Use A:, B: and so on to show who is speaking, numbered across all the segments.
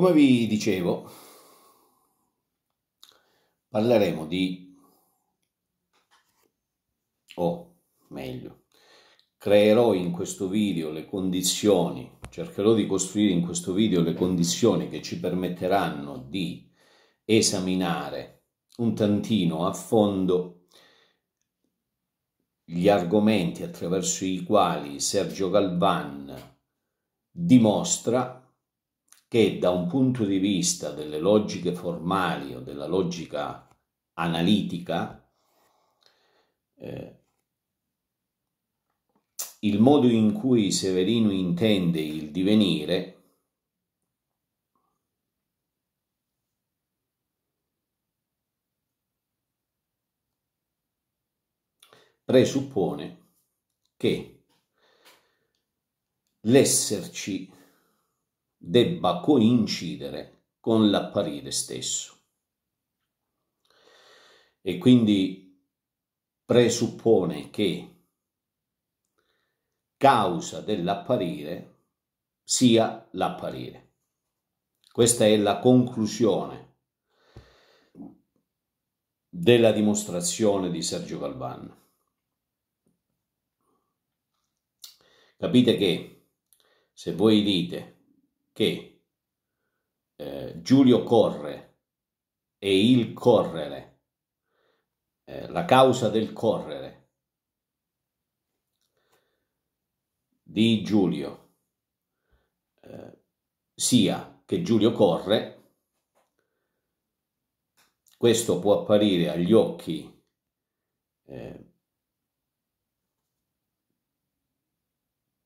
A: Come vi dicevo, parleremo di, o meglio, creerò in questo video le condizioni, cercherò di costruire in questo video le condizioni che ci permetteranno di esaminare un tantino a fondo gli argomenti attraverso i quali Sergio Galvan dimostra che da un punto di vista delle logiche formali o della logica analitica, eh, il modo in cui Severino intende il divenire presuppone che l'esserci debba coincidere con l'apparire stesso. E quindi presuppone che causa dell'apparire sia l'apparire. Questa è la conclusione della dimostrazione di Sergio Galvan. Capite che se voi dite che eh, Giulio Corre e il correre, eh, la causa del correre di Giulio, eh, sia che Giulio corre, questo può apparire agli occhi eh,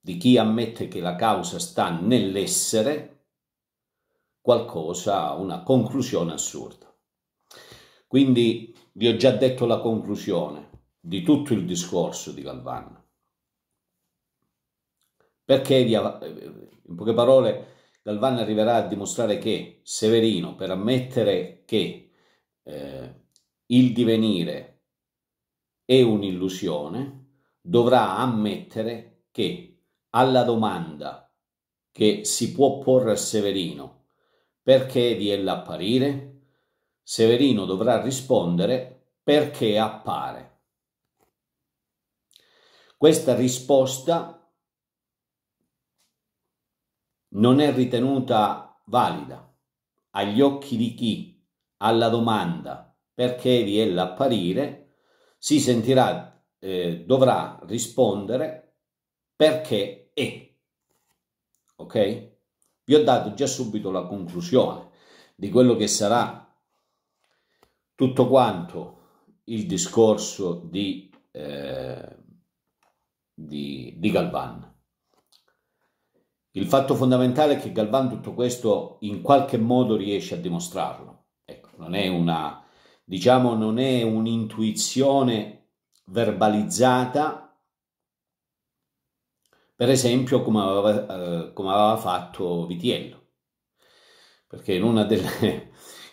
A: di chi ammette che la causa sta nell'essere qualcosa, una conclusione assurda. Quindi vi ho già detto la conclusione di tutto il discorso di Galvano. Perché, in poche parole, Galvano arriverà a dimostrare che Severino, per ammettere che eh, il divenire è un'illusione, dovrà ammettere che alla domanda che si può porre a Severino, perché vi è l'apparire? Severino dovrà rispondere perché appare. Questa risposta non è ritenuta valida agli occhi di chi alla domanda perché vi è l'apparire si sentirà eh, dovrà rispondere perché e. Ok? Vi ho dato già subito la conclusione di quello che sarà tutto quanto il discorso di, eh, di, di Galvan. Il fatto fondamentale è che Galvan tutto questo in qualche modo riesce a dimostrarlo. Ecco, non è una, diciamo, non è un'intuizione verbalizzata, per esempio come aveva, eh, come aveva fatto Vitiello, perché in, delle,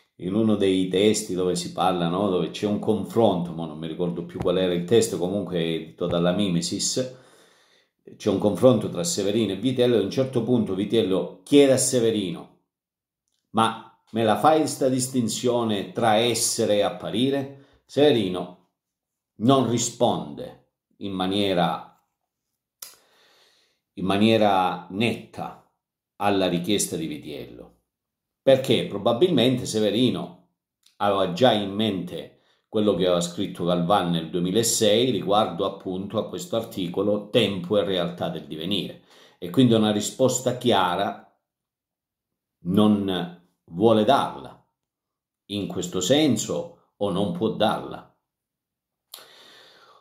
A: in, uno dei testi dove si parla, no? dove c'è un confronto, ma non mi ricordo più qual era il testo, comunque è detto dalla Mimesis, c'è un confronto tra Severino e Vitiello e a un certo punto Vitiello chiede a Severino, ma me la fai questa distinzione tra essere e apparire? Severino non risponde in maniera in maniera netta alla richiesta di Vitiello, perché probabilmente Severino aveva già in mente quello che aveva scritto Galvan nel 2006 riguardo appunto a questo articolo Tempo e realtà del divenire e quindi una risposta chiara non vuole darla in questo senso o non può darla.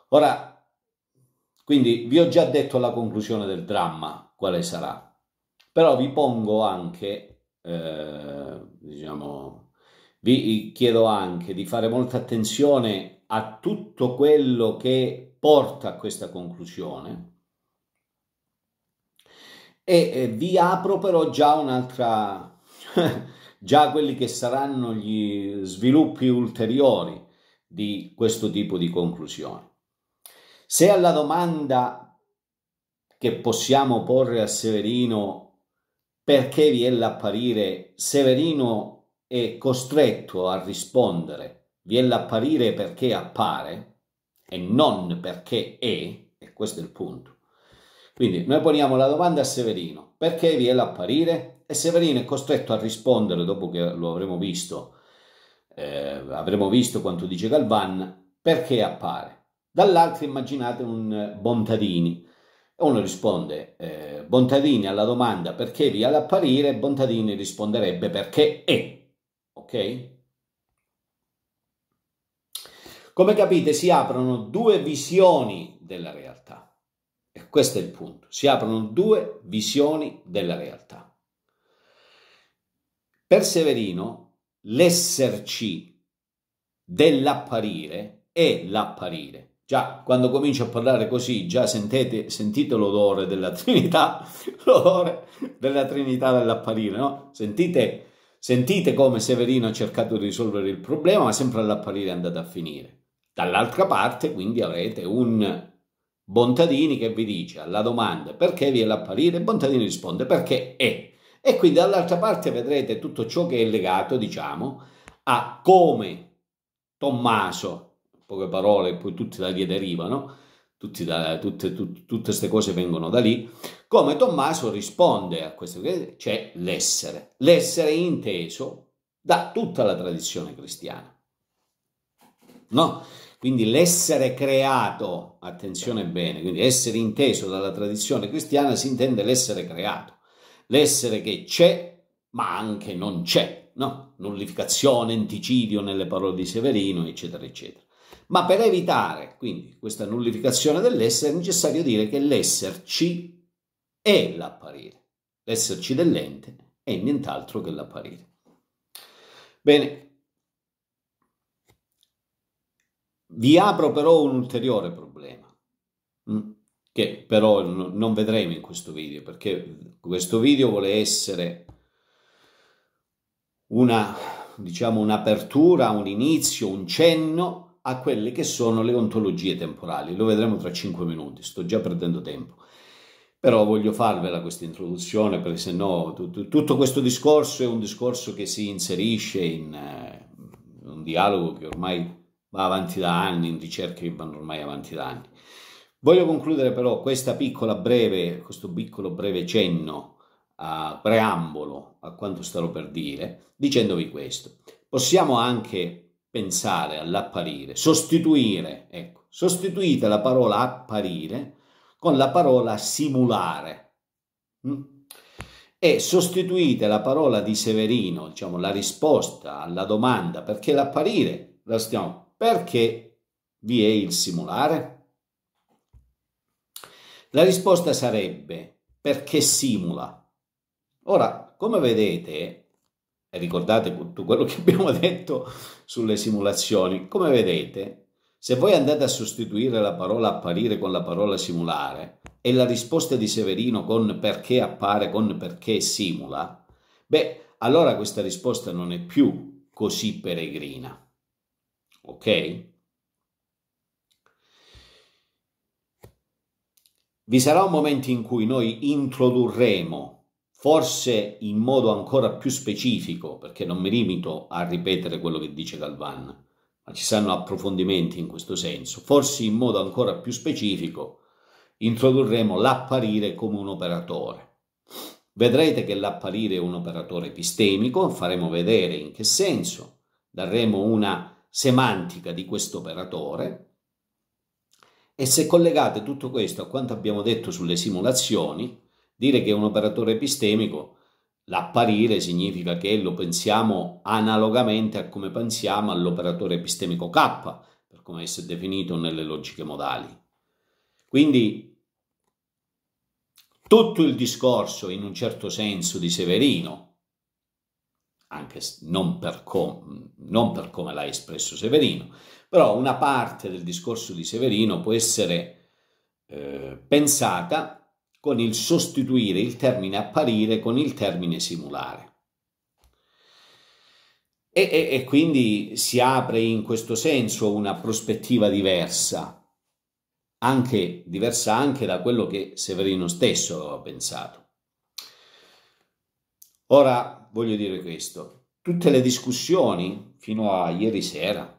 A: Ora quindi vi ho già detto la conclusione del dramma, quale sarà. Però vi pongo anche, eh, diciamo, vi chiedo anche di fare molta attenzione a tutto quello che porta a questa conclusione e vi apro però già un'altra, già quelli che saranno gli sviluppi ulteriori di questo tipo di conclusione. Se alla domanda che possiamo porre a Severino perché vi è l'apparire, Severino è costretto a rispondere vi è l'apparire perché appare e non perché è, e questo è il punto. Quindi noi poniamo la domanda a Severino, perché vi è l'apparire? E Severino è costretto a rispondere dopo che lo avremo visto, eh, avremo visto quanto dice Galvan, perché appare. Dall'altra immaginate un eh, Bontadini. Uno risponde eh, Bontadini alla domanda perché vi all'apparire, Bontadini risponderebbe perché è. Ok? Come capite si aprono due visioni della realtà. E questo è il punto. Si aprono due visioni della realtà. Per Severino l'esserci dell'apparire è l'apparire Già, quando comincio a parlare così, già sentite, sentite l'odore della Trinità, l'odore della Trinità dell'apparire, no? Sentite, sentite come Severino ha cercato di risolvere il problema, ma sempre all'apparire è andato a finire. Dall'altra parte, quindi, avrete un Bontadini che vi dice alla domanda perché vi è l'apparire, Bontadini risponde perché è. E quindi dall'altra parte vedrete tutto ciò che è legato, diciamo, a come Tommaso poche parole, poi tutti da lì derivano, tutti da, tutte, tut, tutte queste cose vengono da lì, come Tommaso risponde a questo, C'è l'essere, l'essere inteso da tutta la tradizione cristiana. No? Quindi l'essere creato, attenzione bene, quindi essere inteso dalla tradizione cristiana si intende l'essere creato, l'essere che c'è ma anche non c'è, no? Nullificazione, anticidio nelle parole di Severino, eccetera, eccetera. Ma per evitare quindi questa nullificazione dell'essere è necessario dire che l'esserci è l'apparire. L'esserci dell'ente è nient'altro che l'apparire. Bene, vi apro però un ulteriore problema, mm, che però non vedremo in questo video, perché questo video vuole essere una, diciamo, un'apertura, un inizio, un cenno a quelle che sono le ontologie temporali. Lo vedremo tra cinque minuti, sto già perdendo tempo. Però voglio farvela questa introduzione perché se no tutto questo discorso è un discorso che si inserisce in uh, un dialogo che ormai va avanti da anni, in ricerche che vanno ormai avanti da anni. Voglio concludere però breve, questo piccolo breve cenno a preambolo a quanto starò per dire, dicendovi questo. Possiamo anche pensare all'apparire, sostituire, ecco, sostituite la parola apparire con la parola simulare mm? e sostituite la parola di Severino, diciamo la risposta alla domanda perché l'apparire, la stiamo, perché vi è il simulare? La risposta sarebbe perché simula. Ora, come vedete, ricordate tutto quello che abbiamo detto sulle simulazioni, come vedete, se voi andate a sostituire la parola apparire con la parola simulare e la risposta di Severino con perché appare con perché simula, beh, allora questa risposta non è più così peregrina. Ok? Vi sarà un momento in cui noi introdurremo forse in modo ancora più specifico, perché non mi limito a ripetere quello che dice Galvan, ma ci saranno approfondimenti in questo senso, forse in modo ancora più specifico introdurremo l'apparire come un operatore. Vedrete che l'apparire è un operatore epistemico, faremo vedere in che senso, daremo una semantica di questo operatore e se collegate tutto questo a quanto abbiamo detto sulle simulazioni, Dire che è un operatore epistemico, l'apparire significa che lo pensiamo analogamente a come pensiamo all'operatore epistemico K, per come esso è definito nelle logiche modali. Quindi tutto il discorso, in un certo senso, di Severino, anche non per, com, non per come l'ha espresso Severino, però una parte del discorso di Severino può essere eh, pensata con il sostituire il termine apparire con il termine simulare. E, e, e, quindi si apre in questo senso una prospettiva diversa, anche, diversa anche da quello che Severino stesso aveva pensato. Ora voglio dire questo, tutte le discussioni fino a ieri sera,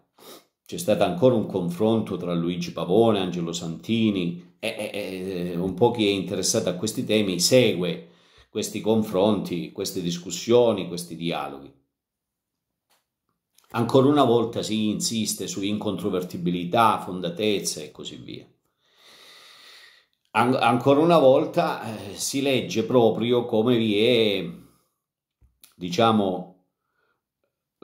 A: c'è stato ancora un confronto tra Luigi Pavone, Angelo Santini, e, e, eh, un po' chi è interessato a questi temi segue questi confronti, queste discussioni, questi dialoghi. Ancora una volta si insiste su incontrovertibilità, fondatezza e così via. An ancora una volta eh, si legge proprio come vi è, diciamo,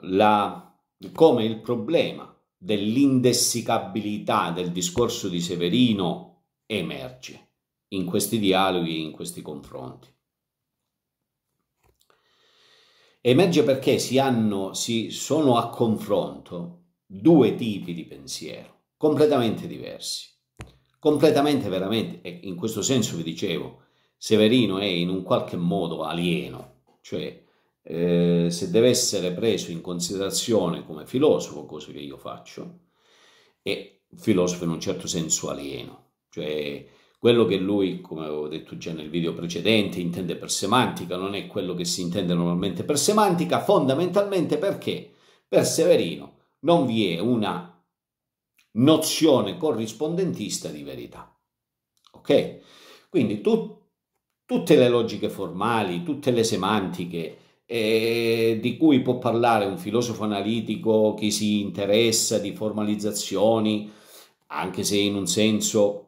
A: la, come il problema dell'indessicabilità del discorso di Severino emerge in questi dialoghi, in questi confronti. Emerge perché si, hanno, si sono a confronto due tipi di pensiero completamente diversi, completamente veramente, e in questo senso vi dicevo, Severino è in un qualche modo alieno, cioè eh, se deve essere preso in considerazione come filosofo, cosa che io faccio, è filosofo in un certo senso alieno, cioè, quello che lui, come avevo detto già nel video precedente, intende per semantica non è quello che si intende normalmente per semantica, fondamentalmente perché per Severino non vi è una nozione corrispondentista di verità. Ok? Quindi tu, tutte le logiche formali, tutte le semantiche eh, di cui può parlare un filosofo analitico che si interessa di formalizzazioni, anche se in un senso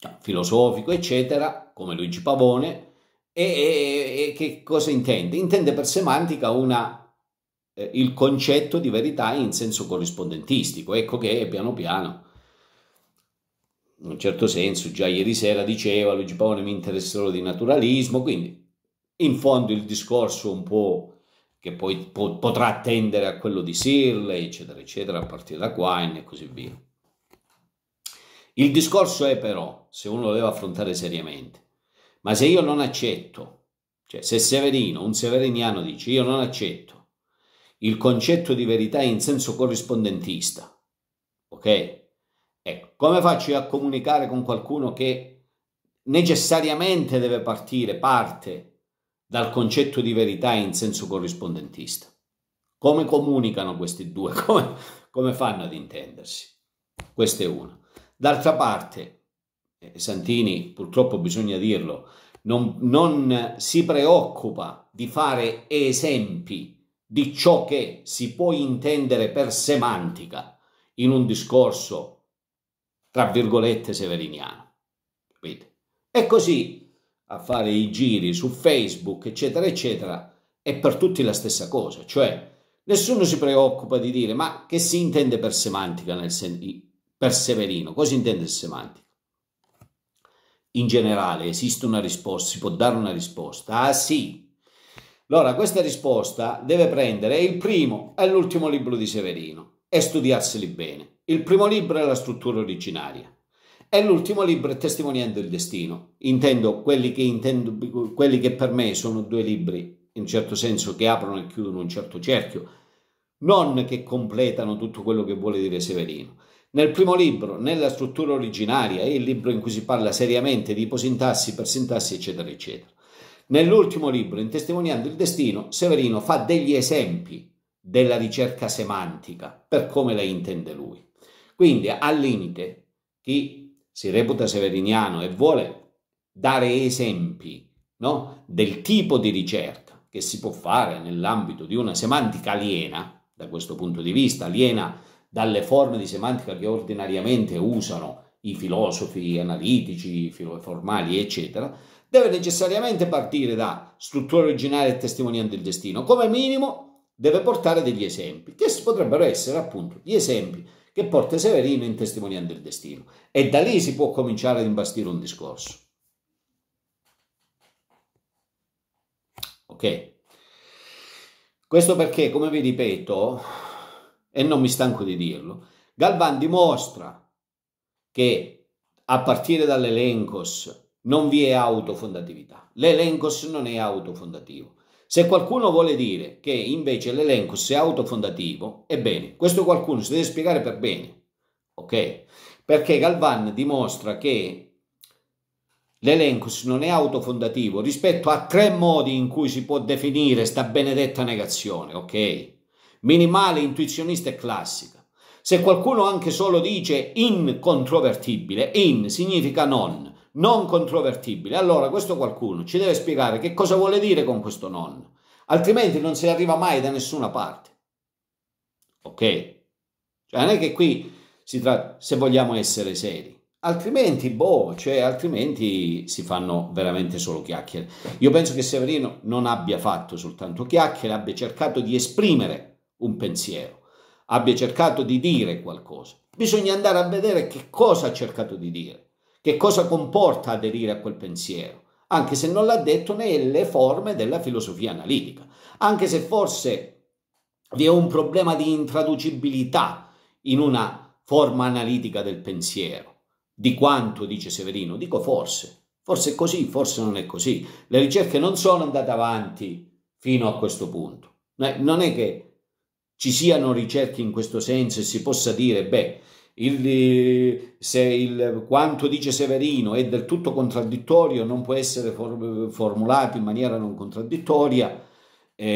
A: cioè, filosofico, eccetera, come Luigi Pavone, e, e, e che cosa intende? Intende per semantica una, eh, il concetto di verità in senso corrispondentistico, ecco che piano piano, in un certo senso, già ieri sera diceva Luigi Pavone mi interesserò di naturalismo, quindi in fondo il discorso un po' che poi po potrà tendere a quello di Sirle, eccetera, eccetera, a partire da Quine e così via. Il discorso è però, se uno lo deve affrontare seriamente, ma se io non accetto, cioè se Severino, un severiniano dice io non accetto il concetto di verità in senso corrispondentista, ok? Ecco, come faccio a comunicare con qualcuno che necessariamente deve partire, parte dal concetto di verità in senso corrispondentista? Come comunicano questi due? Come, come fanno ad intendersi? Questa è una. D'altra parte, eh, Santini, purtroppo bisogna dirlo, non, non si preoccupa di fare esempi di ciò che si può intendere per semantica in un discorso, tra virgolette, severiniano. Capite? E così a fare i giri su Facebook, eccetera, eccetera, è per tutti la stessa cosa, cioè nessuno si preoccupa di dire ma che si intende per semantica nel sen- per Severino. Cosa intende il semantico? In generale esiste una risposta, si può dare una risposta? Ah sì. Allora questa risposta deve prendere il primo e l'ultimo libro di Severino e studiarseli bene. Il primo libro è la struttura originaria e l'ultimo libro è Testimoniando il Destino. Intendo quelli, che intendo quelli che per me sono due libri, in un certo senso, che aprono e chiudono un certo cerchio, non che completano tutto quello che vuole dire Severino. Nel primo libro, nella struttura originaria, è il libro in cui si parla seriamente di iposintassi, persintassi, eccetera, eccetera. Nell'ultimo libro, in Testimoniando il Destino, Severino fa degli esempi della ricerca semantica per come la intende lui. Quindi, al limite, chi si reputa severiniano e vuole dare esempi no, del tipo di ricerca che si può fare nell'ambito di una semantica aliena, da questo punto di vista, aliena dalle forme di semantica che ordinariamente usano i filosofi analitici, i formali, eccetera, deve necessariamente partire da struttura originale e testimonianza del destino. Come minimo deve portare degli esempi, che potrebbero essere appunto gli esempi che porta Severino in testimonianza del destino. E da lì si può cominciare ad imbastire un discorso. Ok? Questo perché, come vi ripeto, e non mi stanco di dirlo, Galvan dimostra che a partire dall'elencos non vi è autofondatività. L'elencos non è autofondativo. Se qualcuno vuole dire che invece l'elencos è autofondativo, ebbene, questo qualcuno si deve spiegare per bene, ok? Perché Galvan dimostra che l'elencos non è autofondativo rispetto a tre modi in cui si può definire sta benedetta negazione, ok? minimale, intuizionista e classica. Se qualcuno anche solo dice incontrovertibile, in significa non, non controvertibile, allora questo qualcuno ci deve spiegare che cosa vuole dire con questo non, altrimenti non si arriva mai da nessuna parte. Ok? Cioè non è che qui si tratta, se vogliamo essere seri altrimenti, boh, cioè, altrimenti si fanno veramente solo chiacchiere. Io penso che Severino non abbia fatto soltanto chiacchiere, abbia cercato di esprimere un pensiero, abbia cercato di dire qualcosa. Bisogna andare a vedere che cosa ha cercato di dire, che cosa comporta aderire a quel pensiero, anche se non l'ha detto nelle forme della filosofia analitica, anche se forse vi è un problema di intraducibilità in una forma analitica del pensiero. Di quanto, dice Severino, dico forse, forse è così, forse non è così. Le ricerche non sono andate avanti fino a questo punto. Non è che ci siano ricerche in questo senso e si possa dire, beh, il, eh, se il, quanto dice Severino è del tutto contraddittorio, non può essere for, formulato in maniera non contraddittoria e,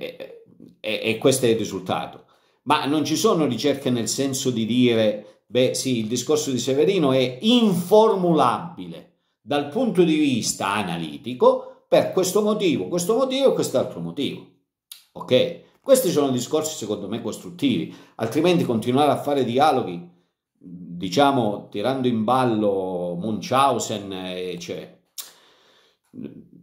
A: eh, e, e questo è il risultato. Ma non ci sono ricerche nel senso di dire, beh sì, il discorso di Severino è informulabile dal punto di vista analitico per questo motivo, questo motivo e quest'altro motivo. Ok? Questi sono discorsi secondo me costruttivi, altrimenti continuare a fare dialoghi, diciamo tirando in ballo Munchausen, eh, cioè,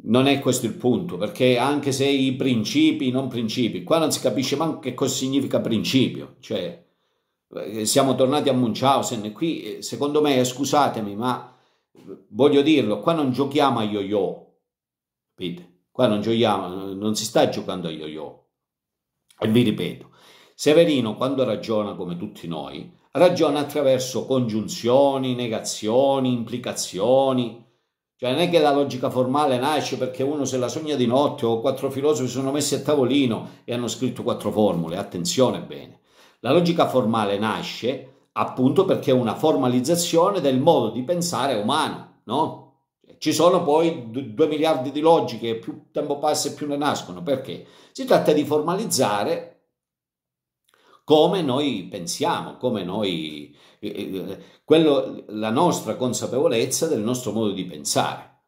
A: non è questo il punto, perché anche se i principi, non principi, qua non si capisce manco che cosa significa principio, cioè eh, siamo tornati a Munchausen, e qui eh, secondo me, scusatemi, ma voglio dirlo, qua non giochiamo a yo-yo, capite? Qua non giochiamo, non si sta giocando a yo-yo, e vi ripeto, Severino quando ragiona come tutti noi, ragiona attraverso congiunzioni, negazioni, implicazioni. Cioè non è che la logica formale nasce perché uno se la sogna di notte o quattro filosofi sono messi a tavolino e hanno scritto quattro formule, attenzione bene. La logica formale nasce appunto perché è una formalizzazione del modo di pensare umano, no? Ci sono poi due miliardi di logiche, più tempo passa e più ne nascono, perché? Si tratta di formalizzare come noi pensiamo, come noi, eh, eh, quello, la nostra consapevolezza del nostro modo di pensare,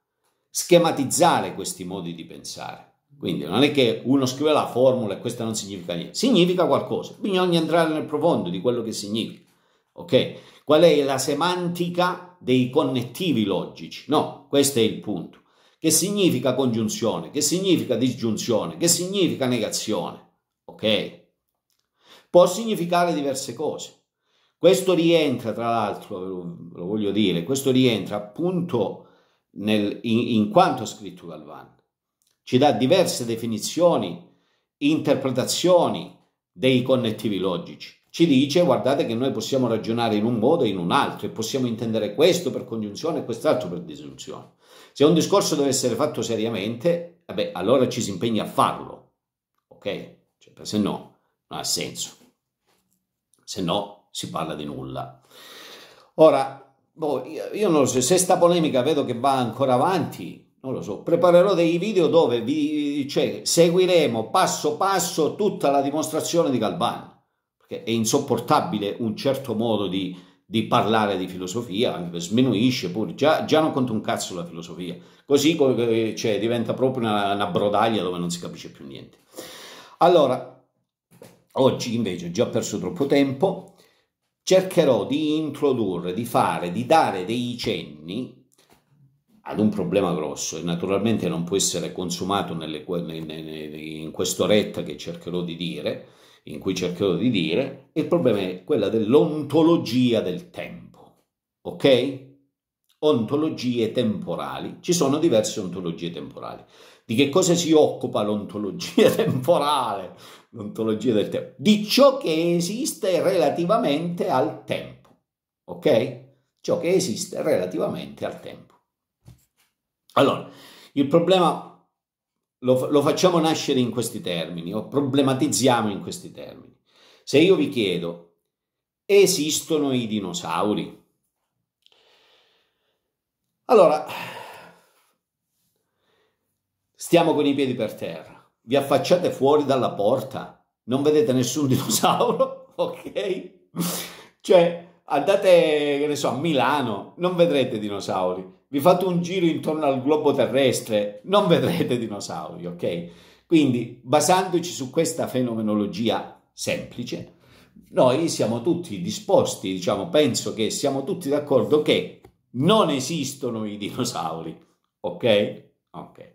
A: schematizzare questi modi di pensare. Quindi non è che uno scrive la formula e questo non significa niente, significa qualcosa, bisogna entrare nel profondo di quello che significa. Ok? Qual è la semantica dei connettivi logici? No, questo è il punto. Che significa congiunzione? Che significa disgiunzione? Che significa negazione? Ok? Può significare diverse cose. Questo rientra, tra l'altro, lo voglio dire, questo rientra appunto nel, in, in quanto scritto Galvani. Ci dà diverse definizioni, interpretazioni dei connettivi logici ci dice guardate che noi possiamo ragionare in un modo e in un altro e possiamo intendere questo per congiunzione e quest'altro per disgiunzione. Se un discorso deve essere fatto seriamente, vabbè, allora ci si impegna a farlo, ok? Cioè, se no, non ha senso. Se no, si parla di nulla. Ora, boh, io non lo so, se sta polemica vedo che va ancora avanti, non lo so, preparerò dei video dove vi, cioè, seguiremo passo passo tutta la dimostrazione di Galvani, perché è insopportabile un certo modo di di parlare di filosofia, anche sminuisce pure, già, già, non conta un cazzo la filosofia, così eh, cioè, diventa proprio una, una brodaglia dove non si capisce più niente. Allora, oggi invece ho già perso troppo tempo, cercherò di introdurre, di fare, di dare dei cenni ad un problema grosso e naturalmente non può essere consumato nelle, in retta che cercherò di dire, in cui cercherò di dire, il problema è quella dell'ontologia del tempo, ok? Ontologie temporali, ci sono diverse ontologie temporali. Di che cosa si occupa l'ontologia temporale? L'ontologia del tempo, di ciò che esiste relativamente al tempo, ok? Ciò che esiste relativamente al tempo. Allora, il problema lo, lo facciamo nascere in questi termini o problematizziamo in questi termini. Se io vi chiedo, esistono i dinosauri? Allora, stiamo con i piedi per terra, vi affacciate fuori dalla porta, non vedete nessun dinosauro, ok? Cioè, andate, che ne so, a Milano, non vedrete dinosauri vi fate un giro intorno al globo terrestre, non vedrete dinosauri, ok? Quindi, basandoci su questa fenomenologia semplice, noi siamo tutti disposti, diciamo, penso che siamo tutti d'accordo che non esistono i dinosauri, ok? Ok.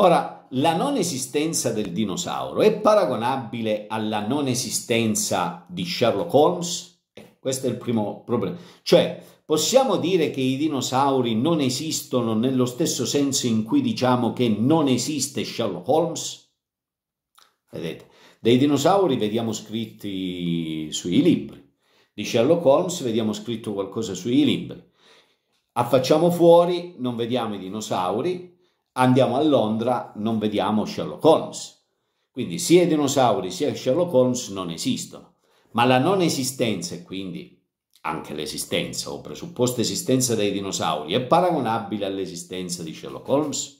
A: Ora, la non esistenza del dinosauro è paragonabile alla non esistenza di Sherlock Holmes? Eh, questo è il primo problema. Cioè, Possiamo dire che i dinosauri non esistono nello stesso senso in cui diciamo che non esiste Sherlock Holmes? Vedete, dei dinosauri vediamo scritti sui libri, di Sherlock Holmes vediamo scritto qualcosa sui libri. Affacciamo fuori, non vediamo i dinosauri, andiamo a Londra, non vediamo Sherlock Holmes. Quindi sia i dinosauri sia Sherlock Holmes non esistono, ma la non esistenza e quindi anche l'esistenza o presupposta esistenza dei dinosauri è paragonabile all'esistenza di Sherlock Holmes?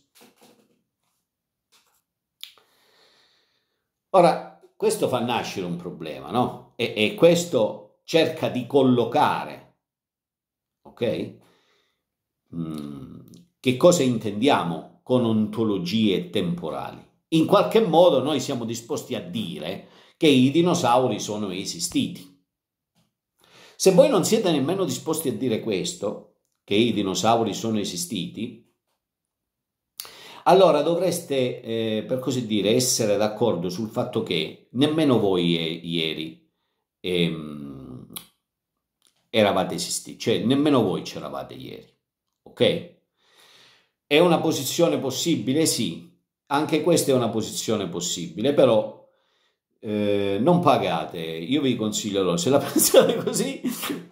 A: Ora, questo fa nascere un problema, no? E, e questo cerca di collocare, ok? Mm, che cosa intendiamo con ontologie temporali? In qualche modo noi siamo disposti a dire che i dinosauri sono esistiti se voi non siete nemmeno disposti a dire questo, che i dinosauri sono esistiti, allora dovreste, eh, per così dire, essere d'accordo sul fatto che nemmeno voi eh, ieri ehm, eravate esistiti, cioè nemmeno voi c'eravate ieri, ok? È una posizione possibile? Sì, anche questa è una posizione possibile, però eh, non pagate, io vi consiglio loro, se la pensate così,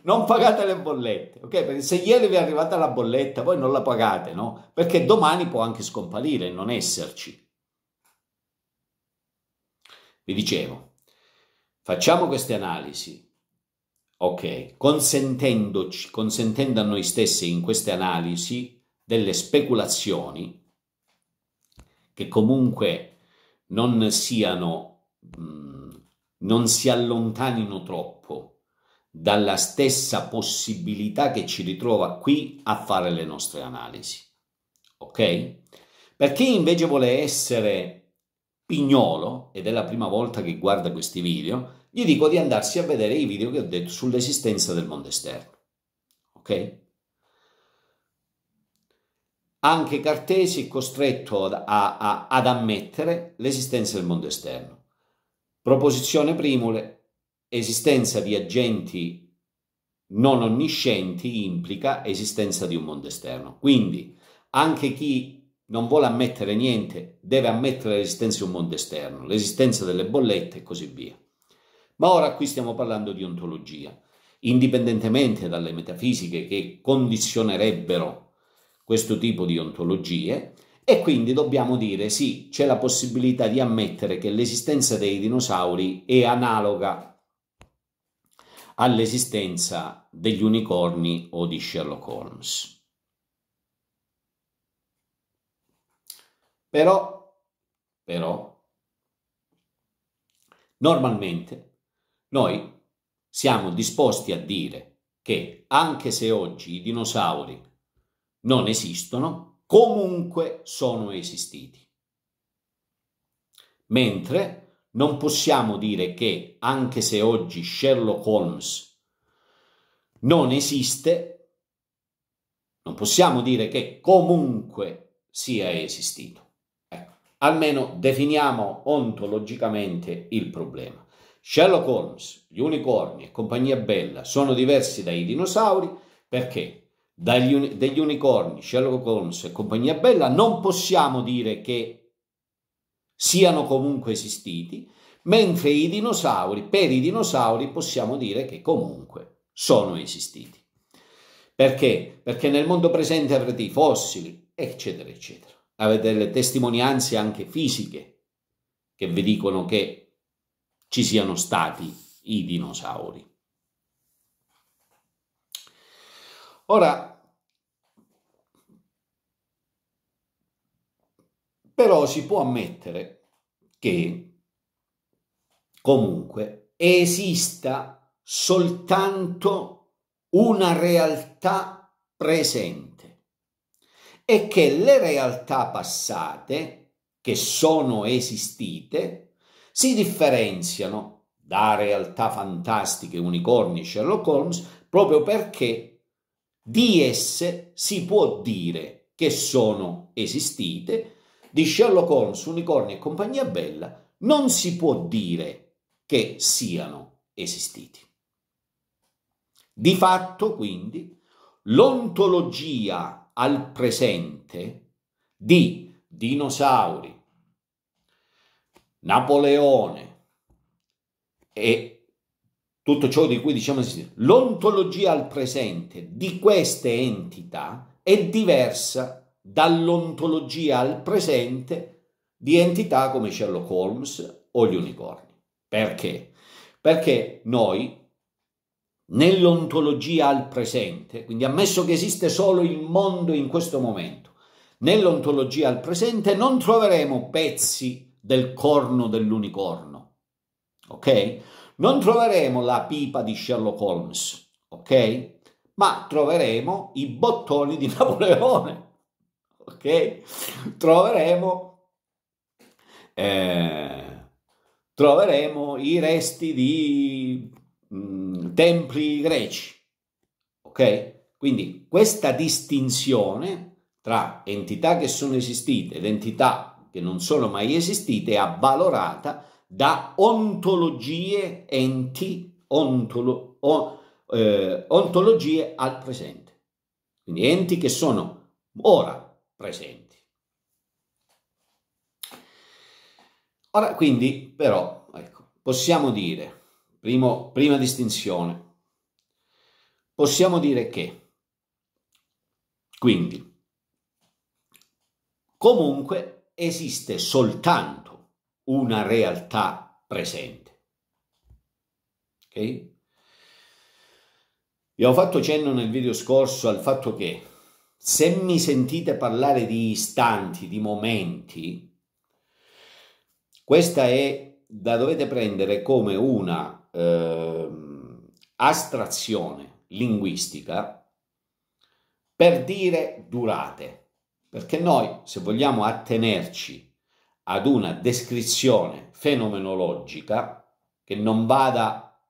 A: non pagate le bollette, ok? Perché se ieri vi è arrivata la bolletta, voi non la pagate, no? Perché domani può anche scomparire, non esserci. Vi dicevo, facciamo queste analisi, ok? Consentendoci, consentendo a noi stessi in queste analisi delle speculazioni che comunque non siano Mm, non si allontanino troppo dalla stessa possibilità che ci ritrova qui a fare le nostre analisi. Ok? Per chi invece vuole essere pignolo, ed è la prima volta che guarda questi video, gli dico di andarsi a vedere i video che ho detto sull'esistenza del mondo esterno. Ok? Anche Cartesi è costretto a, a, ad ammettere l'esistenza del mondo esterno. Proposizione primule, esistenza di agenti non onniscienti implica esistenza di un mondo esterno. Quindi anche chi non vuole ammettere niente deve ammettere l'esistenza di un mondo esterno, l'esistenza delle bollette e così via. Ma ora qui stiamo parlando di ontologia. Indipendentemente dalle metafisiche che condizionerebbero questo tipo di ontologie, e quindi dobbiamo dire sì, c'è la possibilità di ammettere che l'esistenza dei dinosauri è analoga all'esistenza degli unicorni o di Sherlock Holmes. Però, però, normalmente noi siamo disposti a dire che anche se oggi i dinosauri non esistono, comunque sono esistiti. Mentre non possiamo dire che, anche se oggi Sherlock Holmes non esiste, non possiamo dire che comunque sia esistito. Ecco, almeno definiamo ontologicamente il problema. Sherlock Holmes, gli unicorni e compagnia bella sono diversi dai dinosauri perché dagli, degli unicorni, Sherlock Holmes e compagnia bella, non possiamo dire che siano comunque esistiti, mentre i dinosauri, per i dinosauri possiamo dire che comunque sono esistiti. Perché? Perché nel mondo presente avrete i fossili, eccetera, eccetera. Avete le testimonianze anche fisiche che vi dicono che ci siano stati i dinosauri. Ora, però si può ammettere che comunque esista soltanto una realtà presente e che le realtà passate che sono esistite si differenziano da realtà fantastiche, unicorni, Sherlock Holmes, proprio perché di esse si può dire che sono esistite, di Sherlock Holmes, Unicorni e compagnia bella, non si può dire che siano esistiti. Di fatto, quindi, l'ontologia al presente di dinosauri, Napoleone e tutto ciò di cui diciamo l'ontologia al presente di queste entità è diversa dall'ontologia al presente di entità come Sherlock Holmes o gli unicorni. Perché? Perché noi nell'ontologia al presente, quindi ammesso che esiste solo il mondo in questo momento, nell'ontologia al presente non troveremo pezzi del corno dell'unicorno. Ok? Non troveremo la pipa di Sherlock Holmes, ok? Ma troveremo i bottoni di Napoleone, ok? Troveremo, eh, troveremo i resti di mh, mm, templi greci, ok? Quindi questa distinzione tra entità che sono esistite ed entità che non sono mai esistite è avvalorata da ontologie, enti, ontolo, o, eh, ontologie al presente, quindi enti che sono ora presenti. Ora, quindi, però, ecco, possiamo dire, primo, prima distinzione, possiamo dire che, quindi, comunque esiste soltanto una realtà presente. Ok? Vi ho fatto cenno nel video scorso al fatto che se mi sentite parlare di istanti, di momenti, questa è da dovete prendere come una eh, astrazione linguistica per dire durate, perché noi se vogliamo attenerci ad una descrizione fenomenologica che non vada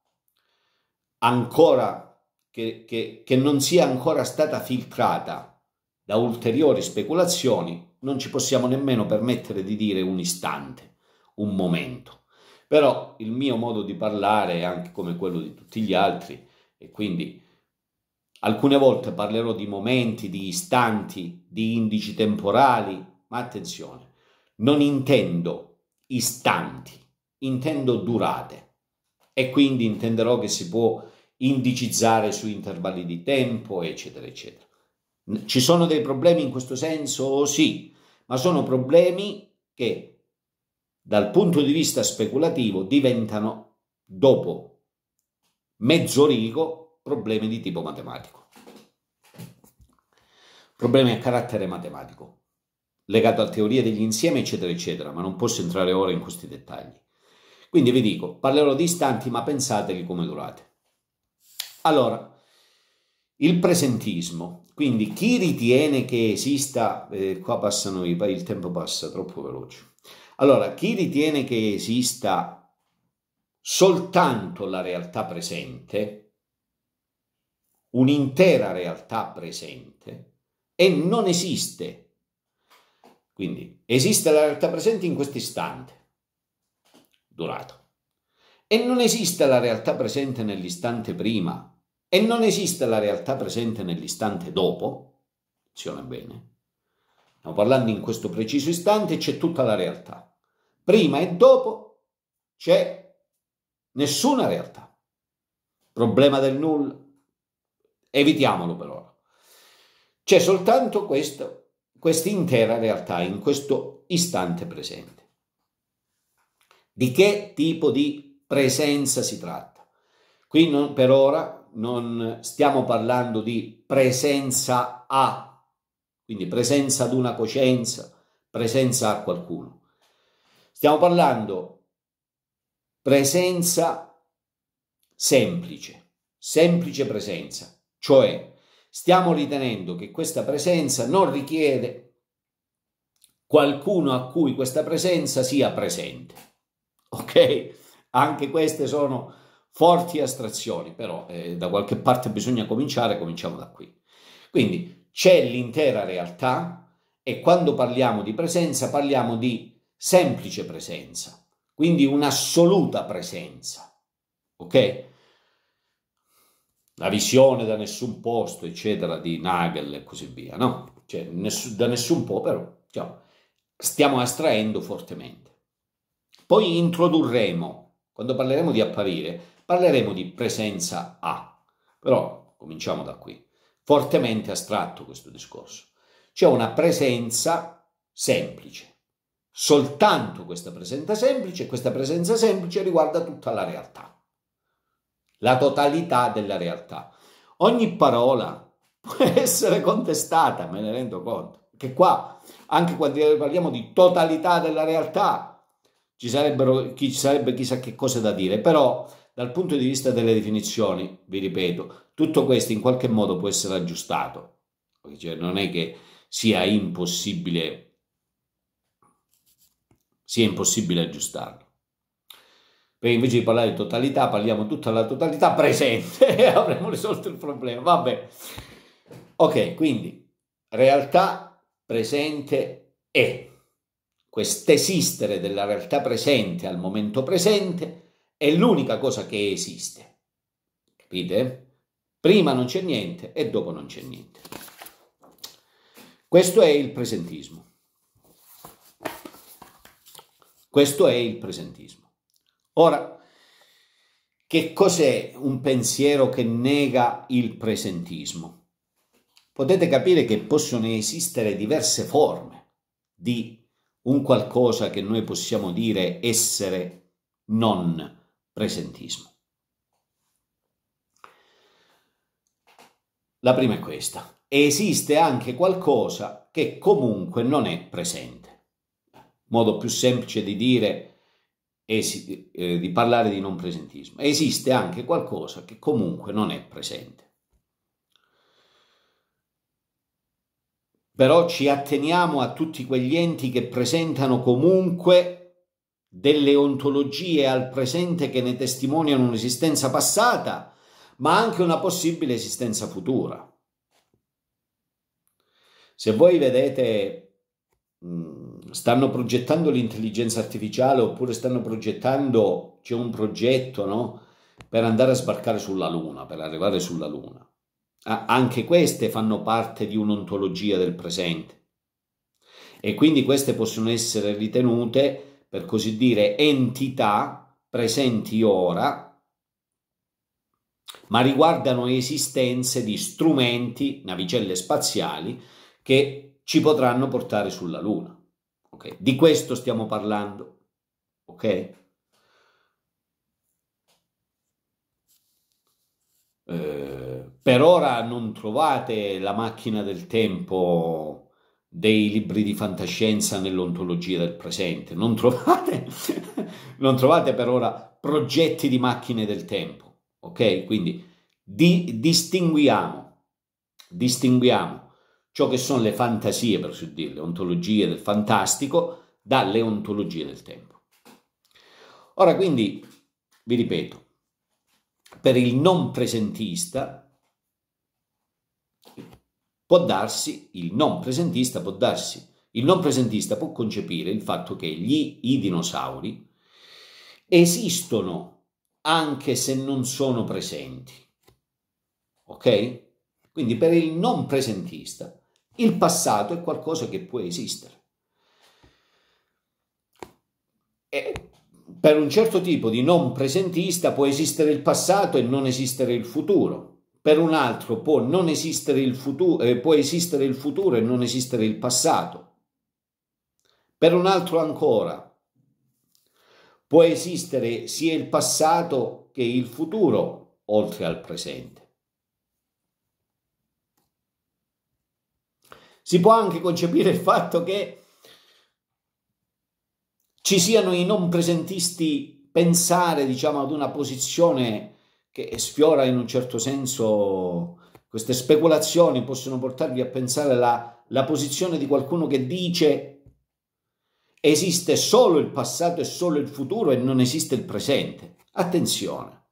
A: ancora, che, che, che non sia ancora stata filtrata da ulteriori speculazioni, non ci possiamo nemmeno permettere di dire un istante, un momento. Però il mio modo di parlare è anche come quello di tutti gli altri e quindi alcune volte parlerò di momenti, di istanti, di indici temporali, ma attenzione, non intendo istanti, intendo durate e quindi intenderò che si può indicizzare su intervalli di tempo, eccetera, eccetera. Ci sono dei problemi in questo senso? Oh, sì, ma sono problemi che dal punto di vista speculativo diventano dopo mezzo rigo problemi di tipo matematico. Problemi a carattere matematico legato a teoria degli insiemi, eccetera, eccetera, ma non posso entrare ora in questi dettagli. Quindi vi dico, parlerò di istanti, ma pensateli come durate. Allora, il presentismo, quindi chi ritiene che esista, eh, qua passano i, il tempo passa troppo veloce, allora chi ritiene che esista soltanto la realtà presente, un'intera realtà presente, e non esiste quindi esiste la realtà presente in questo istante, durato. E non esiste la realtà presente nell'istante prima e non esiste la realtà presente nell'istante dopo. funziona bene. Stiamo parlando in questo preciso istante c'è tutta la realtà. Prima e dopo c'è nessuna realtà. Problema del nulla. Evitiamolo per ora. C'è soltanto questo questa intera realtà, in questo istante presente. Di che tipo di presenza si tratta? Qui non, per ora non stiamo parlando di presenza a, quindi presenza ad una coscienza, presenza a qualcuno. Stiamo parlando presenza semplice, semplice presenza, cioè Stiamo ritenendo che questa presenza non richiede qualcuno a cui questa presenza sia presente. Ok? Anche queste sono forti astrazioni, però eh, da qualche parte bisogna cominciare, cominciamo da qui. Quindi c'è l'intera realtà e quando parliamo di presenza parliamo di semplice presenza, quindi un'assoluta presenza. Ok? la visione da nessun posto, eccetera, di Nagel e così via, no? Cioè, ness- da nessun po', però cioè, stiamo astraendo fortemente. Poi introdurremo, quando parleremo di apparire, parleremo di presenza A, però cominciamo da qui. Fortemente astratto questo discorso. C'è una presenza semplice. Soltanto questa presenza semplice, questa presenza semplice riguarda tutta la realtà la totalità della realtà. Ogni parola può essere contestata, me ne rendo conto, che qua, anche quando parliamo di totalità della realtà, ci, sarebbero, ci sarebbe chissà che cosa da dire, però dal punto di vista delle definizioni, vi ripeto, tutto questo in qualche modo può essere aggiustato, cioè non è che sia impossibile, sia impossibile aggiustarlo. Perché invece di parlare di totalità parliamo tutta la totalità presente e avremo risolto il problema. Vabbè. Ok, quindi realtà presente è quest'esistere della realtà presente al momento presente è l'unica cosa che esiste. Capite? Prima non c'è niente e dopo non c'è niente. Questo è il presentismo. Questo è il presentismo. Ora, che cos'è un pensiero che nega il presentismo? Potete capire che possono esistere diverse forme di un qualcosa che noi possiamo dire essere non presentismo. La prima è questa. Esiste anche qualcosa che comunque non è presente. Modo più semplice di dire esi, eh, di parlare di non presentismo. Esiste anche qualcosa che comunque non è presente. Però ci atteniamo a tutti quegli enti che presentano comunque delle ontologie al presente che ne testimoniano un'esistenza passata, ma anche una possibile esistenza futura. Se voi vedete mh, stanno progettando l'intelligenza artificiale oppure stanno progettando, c'è un progetto no? per andare a sbarcare sulla Luna, per arrivare sulla Luna. anche queste fanno parte di un'ontologia del presente e quindi queste possono essere ritenute, per così dire, entità presenti ora, ma riguardano esistenze di strumenti, navicelle spaziali, che ci potranno portare sulla Luna. Okay? Di questo stiamo parlando. Ok? Eh, per ora non trovate la macchina del tempo dei libri di fantascienza nell'ontologia del presente, non trovate, non trovate per ora progetti di macchine del tempo, ok? Quindi di, distinguiamo, distinguiamo ciò che sono le fantasie, per così dire, le ontologie del fantastico, dalle ontologie del tempo. Ora quindi, vi ripeto, per il non presentista può darsi, il non presentista può darsi, il non presentista può concepire il fatto che gli, i dinosauri esistono anche se non sono presenti. Ok? Quindi per il non presentista il passato è qualcosa che può esistere. E per un certo tipo di non presentista può esistere il passato e non esistere il futuro. Per un altro può, non esistere il futuro, eh, può esistere il futuro e non esistere il passato. Per un altro ancora può esistere sia il passato che il futuro oltre al presente. Si può anche concepire il fatto che ci siano i non presentisti pensare, diciamo, ad una posizione che sfiora in un certo senso queste speculazioni possono portarvi a pensare la, la posizione di qualcuno che dice esiste solo il passato e solo il futuro e non esiste il presente. Attenzione,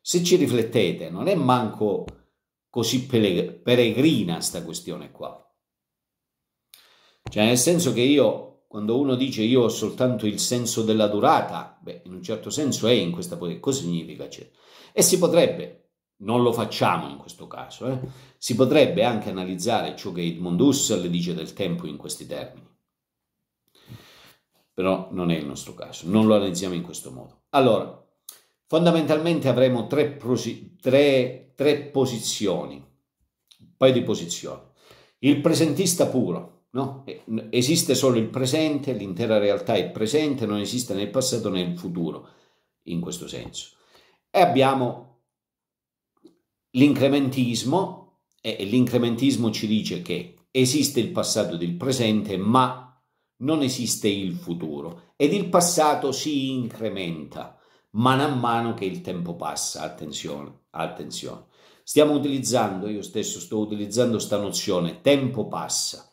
A: se ci riflettete, non è manco così peregrina sta questione qua. Cioè, nel senso che io, quando uno dice io ho soltanto il senso della durata, beh, in un certo senso è in questa poesia. Cosa significa? Cioè? E si potrebbe, non lo facciamo in questo caso, eh, si potrebbe anche analizzare ciò che Edmund Husserl dice del tempo in questi termini. Però non è il nostro caso, non lo analizziamo in questo modo. Allora, fondamentalmente avremo tre, prosi- tre, tre posizioni, un paio di posizioni. Il presentista puro, No? Eh, esiste solo il presente, l'intera realtà è presente, non esiste né il passato né il futuro, in questo senso. E abbiamo l'incrementismo, e l'incrementismo ci dice che esiste il passato ed il presente, ma non esiste il futuro ed il passato si incrementa man a mano che il tempo passa. Attenzione, attenzione. Stiamo utilizzando, io stesso sto utilizzando questa nozione, tempo passa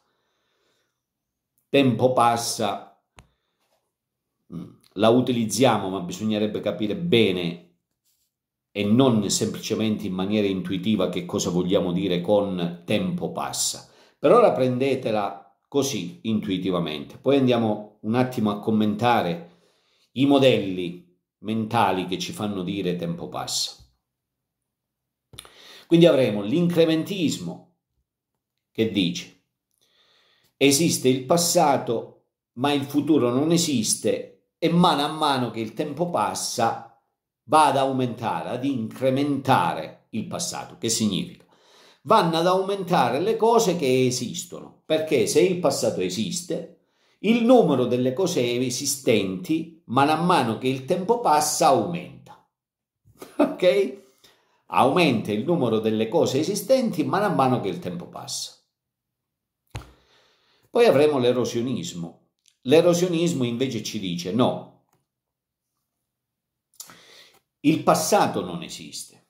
A: tempo passa, mm, la utilizziamo, ma bisognerebbe capire bene e non semplicemente in maniera intuitiva che cosa vogliamo dire con tempo passa. Per ora prendetela così intuitivamente. Poi andiamo un attimo a commentare i modelli mentali che ci fanno dire tempo passa. Quindi avremo l'incrementismo che dice esiste il passato, ma il futuro non esiste e mano a mano che il tempo passa va ad aumentare, ad incrementare il passato. Che significa? Vanno ad aumentare le cose che esistono, perché se il passato esiste, il numero delle cose esistenti, mano a mano che il tempo passa, aumenta. Ok? Aumenta il numero delle cose esistenti mano a mano che il tempo passa. Poi avremo l'erosionismo. L'erosionismo invece ci dice no, il passato non esiste.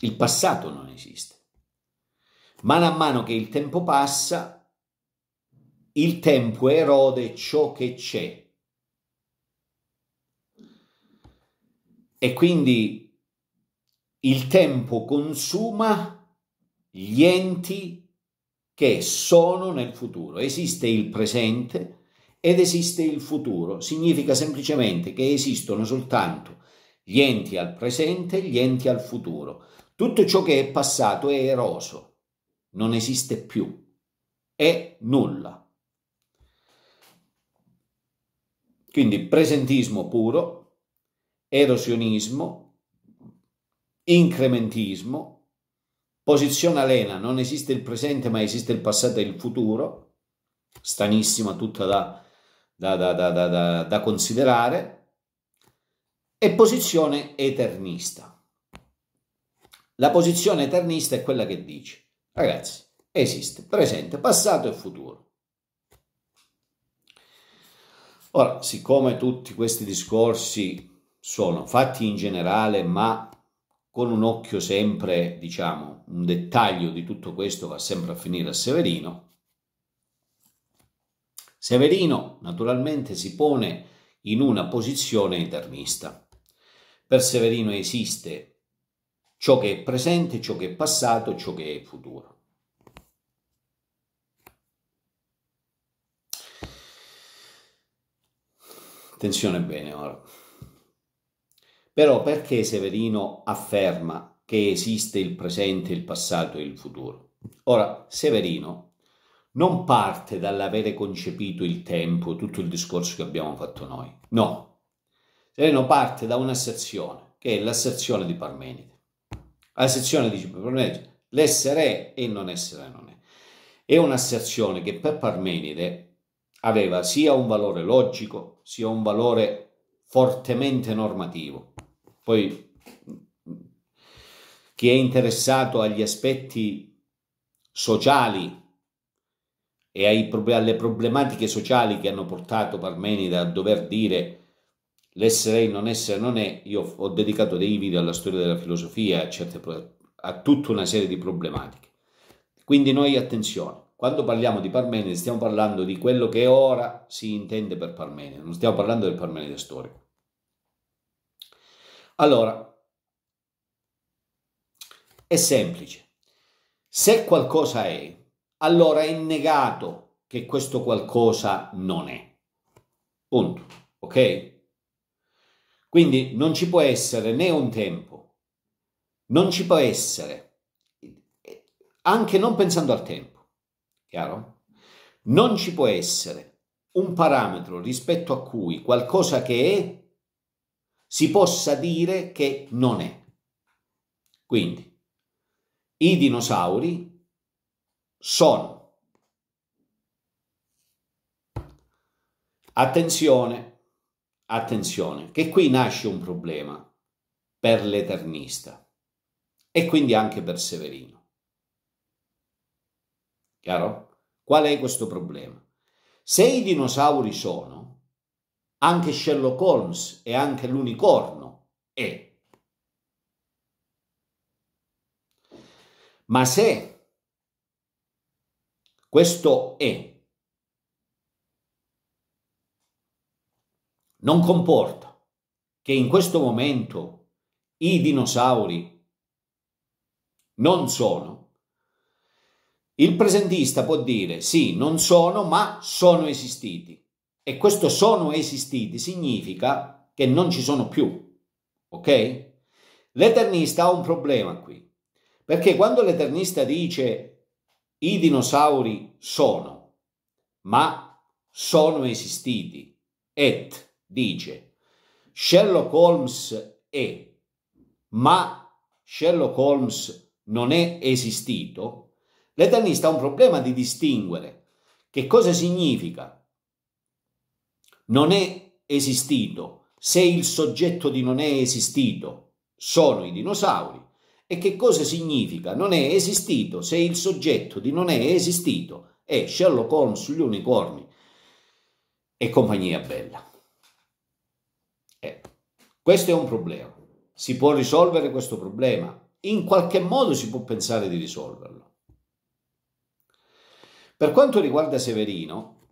A: Il passato non esiste. Man mano che il tempo passa, il tempo erode ciò che c'è. E quindi il tempo consuma gli enti che sono nel futuro. Esiste il presente ed esiste il futuro. Significa semplicemente che esistono soltanto gli enti al presente e gli enti al futuro. Tutto ciò che è passato è eroso, non esiste più, è nulla. Quindi presentismo puro, erosionismo, incrementismo, Posizione Alena, non esiste il presente ma esiste il passato e il futuro, stanissima tutta da, da, da, da considerare, e posizione eternista. La posizione eternista è quella che dice, ragazzi, esiste presente, passato e futuro. Ora, siccome tutti questi discorsi sono fatti in generale, ma con un occhio sempre, diciamo, un dettaglio di tutto questo va sempre a finire a Severino. Severino naturalmente si pone in una posizione eternista. Per Severino esiste ciò che è presente, ciò che è passato, ciò che è futuro. Attenzione bene ora. Però perché Severino afferma che esiste il presente, il passato e il futuro? Ora, Severino non parte dall'avere concepito il tempo, tutto il discorso che abbiamo fatto noi. No, Severino parte da una sezione, che è la sezione di Parmenide. La sezione dice Parmenide, l'essere è e non essere non è. È una sezione che per Parmenide aveva sia un valore logico, sia un valore fortemente normativo. Poi mm, chi è interessato agli aspetti sociali e ai, alle problematiche sociali che hanno portato Parmenide a dover dire l'essere è non essere non è, io ho dedicato dei video alla storia della filosofia, a, certe, a tutta una serie di problematiche. Quindi noi attenzione, quando parliamo di Parmenide stiamo parlando di quello che ora si intende per Parmenide, non stiamo parlando del Parmenide storico. Allora, è semplice. Se qualcosa è, allora è negato che questo qualcosa non è. Punto. Ok? Quindi non ci può essere né un tempo, non ci può essere, anche non pensando al tempo Chiaro? Non ci può essere un parametro rispetto a cui qualcosa che è si possa dire che non è. Quindi, i dinosauri sono Attenzione, attenzione, che qui nasce un problema per l'eternista e quindi anche per Severino. Chiaro? Qual è questo problema? Se i dinosauri sono, anche Sherlock Holmes e anche l'unicorno è. Ma se questo è non comporta che in questo momento i dinosauri non sono, il presentista può dire sì, non sono, ma sono esistiti. E questo sono esistiti significa che non ci sono più. Ok? L'eternista ha un problema qui. Perché quando l'eternista dice i dinosauri sono, ma sono esistiti, et dice Sherlock Holmes è, ma Sherlock Holmes non è esistito, L'eternista ha un problema di distinguere che cosa significa non è esistito, se il soggetto di non è esistito sono i dinosauri e che cosa significa non è esistito se il soggetto di non è esistito è Sherlock Holmes sugli unicorni e compagnia bella. Eh, questo è un problema. Si può risolvere questo problema? In qualche modo si può pensare di risolverlo. Per quanto riguarda Severino,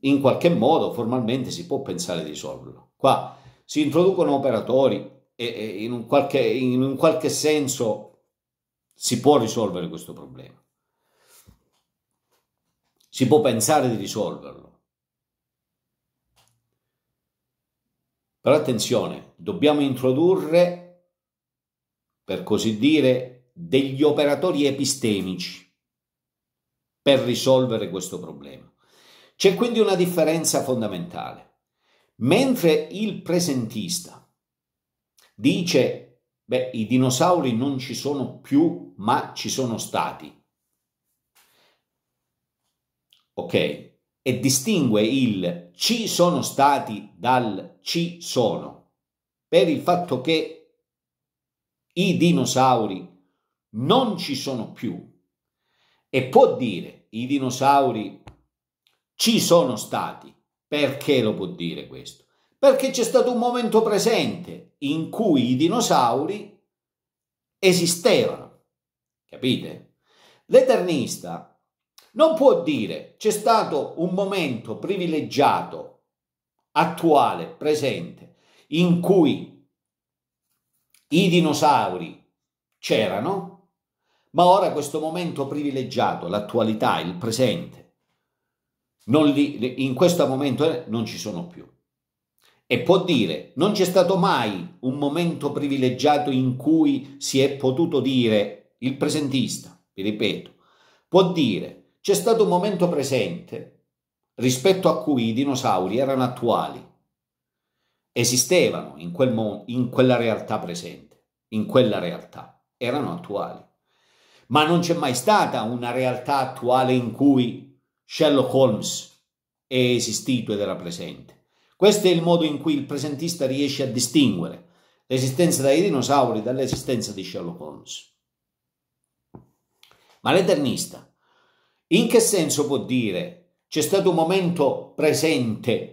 A: in qualche modo formalmente si può pensare di risolverlo. Qua si introducono operatori e, e in, un qualche, in un qualche senso si può risolvere questo problema. Si può pensare di risolverlo. Però attenzione, dobbiamo introdurre, per così dire, degli operatori epistemici per risolvere questo problema. C'è quindi una differenza fondamentale. Mentre il presentista dice, beh, i dinosauri non ci sono più, ma ci sono stati. Ok? E distingue il ci sono stati dal ci sono, per il fatto che i dinosauri non ci sono più. E può dire i dinosauri ci sono stati. Perché lo può dire questo? Perché c'è stato un momento presente in cui i dinosauri esistevano. Capite? L'eternista non può dire c'è stato un momento privilegiato, attuale, presente, in cui i dinosauri c'erano ma ora questo momento privilegiato, l'attualità, il presente, li, in questo momento eh, non ci sono più. E può dire, non c'è stato mai un momento privilegiato in cui si è potuto dire, il presentista, vi ripeto, può dire, c'è stato un momento presente rispetto a cui i dinosauri erano attuali, esistevano in, quel in quella realtà presente, in quella realtà, erano attuali ma non c'è mai stata una realtà attuale in cui Sherlock Holmes è esistito ed era presente. Questo è il modo in cui il presentista riesce a distinguere l'esistenza dei dinosauri dall'esistenza di Sherlock Holmes. Ma l'eternista, in che senso può dire c'è stato un momento presente,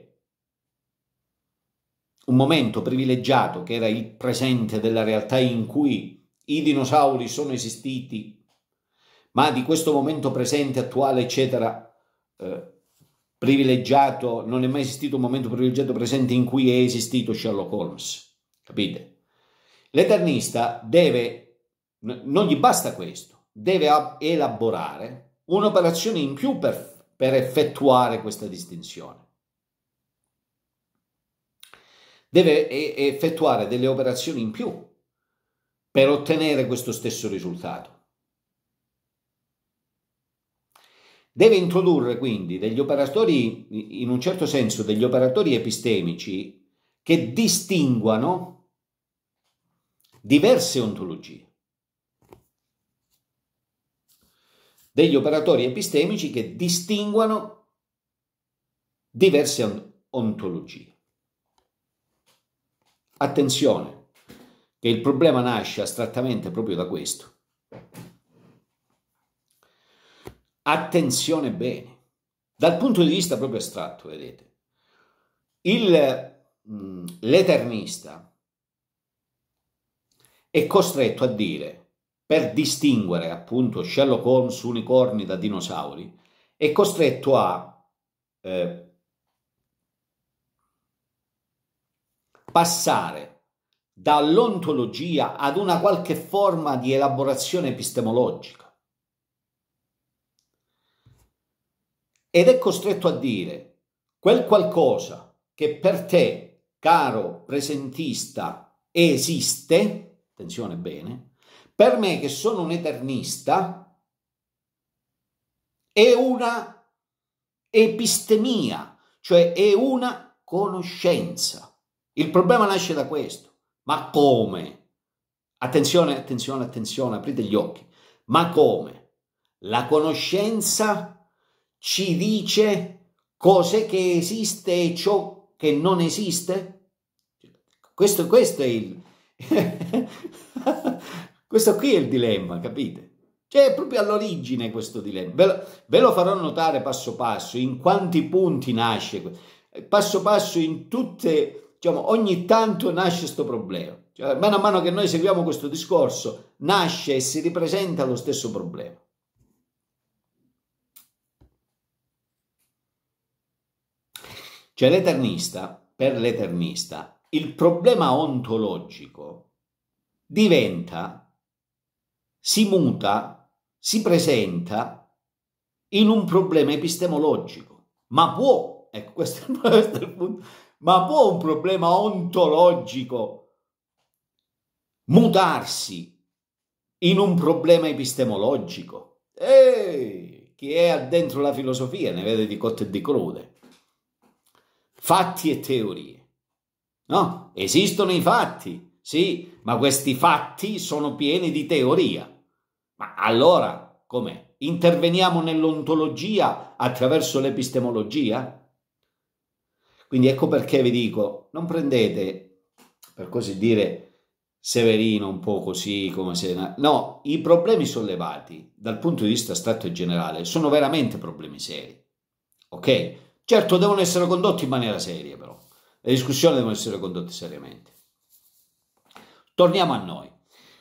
A: un momento privilegiato che era il presente della realtà in cui i dinosauri sono esistiti ma di questo momento presente, attuale, eccetera, eh, privilegiato, non è mai esistito un momento privilegiato presente in cui è esistito Sherlock Holmes, capite? L'eternista deve, non gli basta questo, deve elaborare un'operazione in più per, per effettuare questa distinzione. Deve effettuare delle operazioni in più per ottenere questo stesso risultato. Deve introdurre quindi degli operatori, in un certo senso, degli operatori epistemici che distinguano diverse ontologie. Degli operatori epistemici che distinguano diverse ontologie Attenzione, che il problema nasce astrattamente proprio da questo. Attenzione bene, dal punto di vista proprio astratto, vedete, il, mh, mm, l'eternista è costretto a dire, per distinguere appunto Sherlock Holmes unicorni da dinosauri, è costretto a eh, passare dall'ontologia ad una qualche forma di elaborazione epistemologica ed è costretto a dire quel qualcosa che per te, caro presentista, esiste, attenzione bene, per me che sono un eternista, è una epistemia, cioè è una conoscenza. Il problema nasce da questo. Ma come? Attenzione, attenzione, attenzione, aprite gli occhi. Ma come? La conoscenza ci dice cose che esiste e ciò che non esiste? Questo, questo è il... questo qui è il dilemma, capite? Cioè è proprio all'origine questo dilemma. Ve lo, ve lo farò notare passo passo in quanti punti nasce. Passo passo in tutte, diciamo, ogni tanto nasce questo problema. Cioè, mano a mano che noi seguiamo questo discorso, nasce e si ripresenta lo stesso problema. Cioè l'eternista, per l'eternista, il problema ontologico diventa, si muta, si presenta in un problema epistemologico. Ma può, ecco questo è, il punto, ma può un problema ontologico mutarsi in un problema epistemologico? Ehi, chi è dentro la filosofia ne vede di cotte e di crude fatti e teorie. No, esistono i fatti, sì, ma questi fatti sono pieni di teoria. Ma allora, com'è? Interveniamo nell'ontologia attraverso l'epistemologia? Quindi ecco perché vi dico, non prendete, per così dire, Severino un po' così come se... No, i problemi sollevati dal punto di vista e generale sono veramente problemi seri. Ok? Certo, devono essere condotti in maniera seria, però. Le discussioni devono essere condotte seriamente. Torniamo a noi.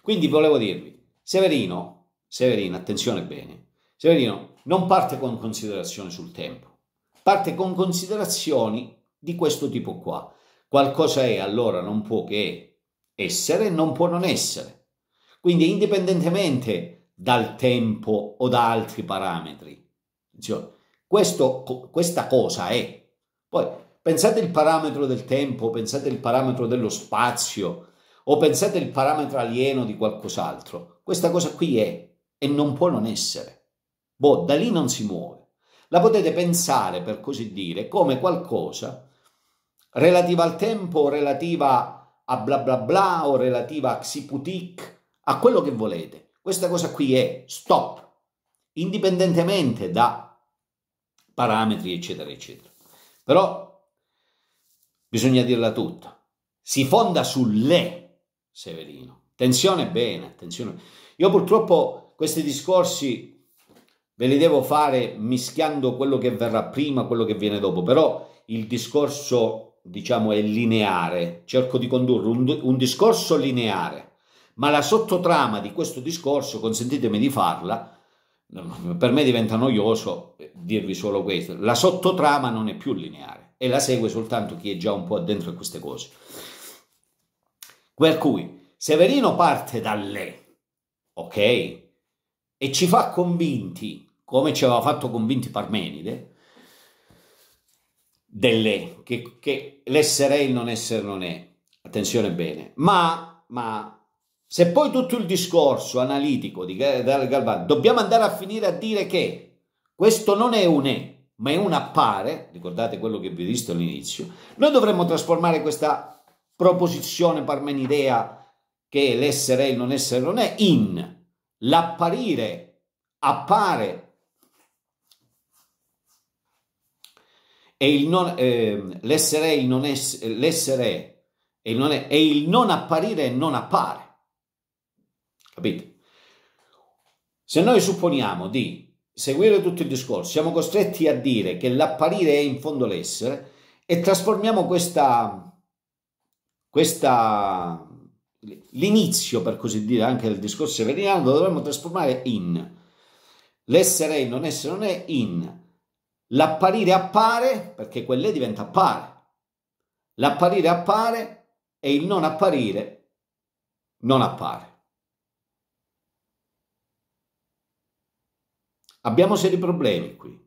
A: Quindi volevo dirvi, Severino, Severino, attenzione bene, Severino non parte con considerazioni sul tempo, parte con considerazioni di questo tipo qua. Qualcosa è, allora non può che essere, non può non essere. Quindi indipendentemente dal tempo o da altri parametri. Attenzione questo, questa cosa è. Poi pensate il parametro del tempo, pensate il parametro dello spazio, o pensate il parametro alieno di qualcos'altro. Questa cosa qui è e non può non essere. Boh, da lì non si muove. La potete pensare, per così dire, come qualcosa relativa al tempo, relativa a bla bla bla o relativa a xiputic, a quello che volete. Questa cosa qui è stop, indipendentemente da parametri, eccetera, eccetera. Però bisogna dirla tutta. Si fonda sulle Severino. Attenzione bene, attenzione. Io purtroppo questi discorsi ve li devo fare mischiando quello che verrà prima, quello che viene dopo, però il discorso, diciamo, è lineare. Cerco di condurre un, un discorso lineare, ma la sottotrama di questo discorso, consentitemi di farla, per me diventa noioso dirvi solo questo, la sottotrama non è più lineare e la segue soltanto chi è già un po' addentro a queste cose. Per cui Severino parte da lei, ok? E ci fa convinti, come ci aveva fatto convinti Parmenide, delle, che, che l'essere è il non essere non è, attenzione bene, ma, ma se poi tutto il discorso analitico di Galvani dobbiamo andare a finire a dire che questo non è un è, ma è un appare, ricordate quello che vi ho visto all'inizio, noi dovremmo trasformare questa proposizione parmenidea che l'essere e il non essere non è in l'apparire, appare e il non, eh, l'essere, e il non, essere, l'essere e, il non è, e il non apparire non appare. Capite? Se noi supponiamo di seguire tutto il discorso, siamo costretti a dire che l'apparire è in fondo l'essere e trasformiamo questa, questa l'inizio, per così dire, anche del discorso severiano, lo dovremmo trasformare in l'essere è, il non essere non è, in l'apparire appare, perché quell'è diventa appare, l'apparire appare e il non apparire non appare. Abbiamo seri problemi qui.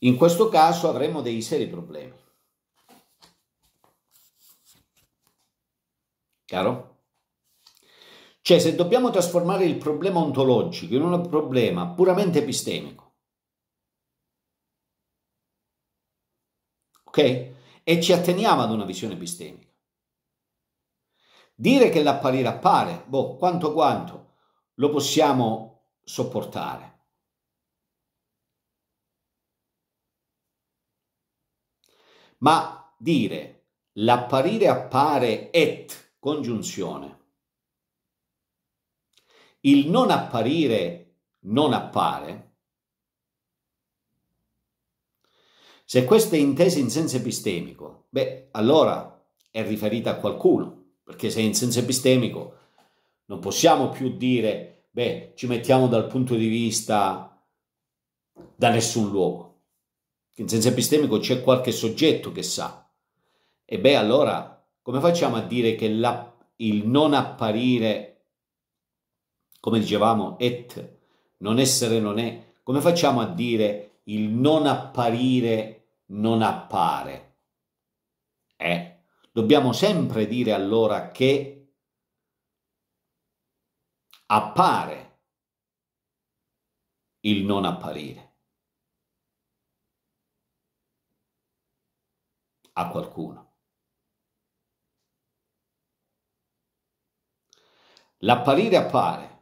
A: In questo caso avremo dei seri problemi. Chiaro? Cioè, se dobbiamo trasformare il problema ontologico in un problema puramente epistemico, ok? E ci atteniamo ad una visione epistemica. Dire che l'apparire appare, boh, quanto quanto, lo possiamo sopportare. Ma dire l'apparire appare et congiunzione, il non apparire non appare, se questa è intesa in senso epistemico, beh, allora è riferita a qualcuno, perché se è in senso epistemico non possiamo più dire, beh, ci mettiamo dal punto di vista da nessun luogo. In senso epistemico c'è qualche soggetto che sa. E beh, allora come facciamo a dire che la, il non apparire, come dicevamo, et, non essere non è, come facciamo a dire il non apparire non appare? Eh, dobbiamo sempre dire allora che appare il non apparire a qualcuno. L'apparire appare,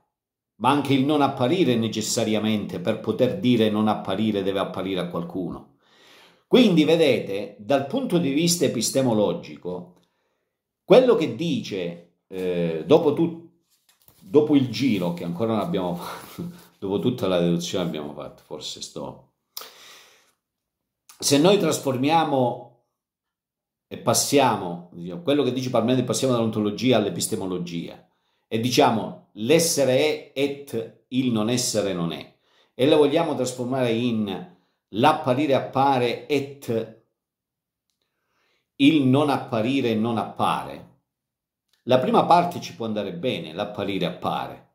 A: ma anche il non apparire necessariamente per poter dire non apparire deve apparire a qualcuno. Quindi vedete, dal punto di vista epistemologico, quello che dice, eh, dopo tutto, dopo il giro che ancora non abbiamo fatto, dopo tutta la deduzione abbiamo fatto, forse sto... Se noi trasformiamo e passiamo, diciamo, quello che dice Parmenide, passiamo dall'ontologia all'epistemologia e diciamo l'essere è et il non essere non è e la vogliamo trasformare in l'apparire appare et il non apparire non appare la prima parte ci può andare bene, l'apparire appare,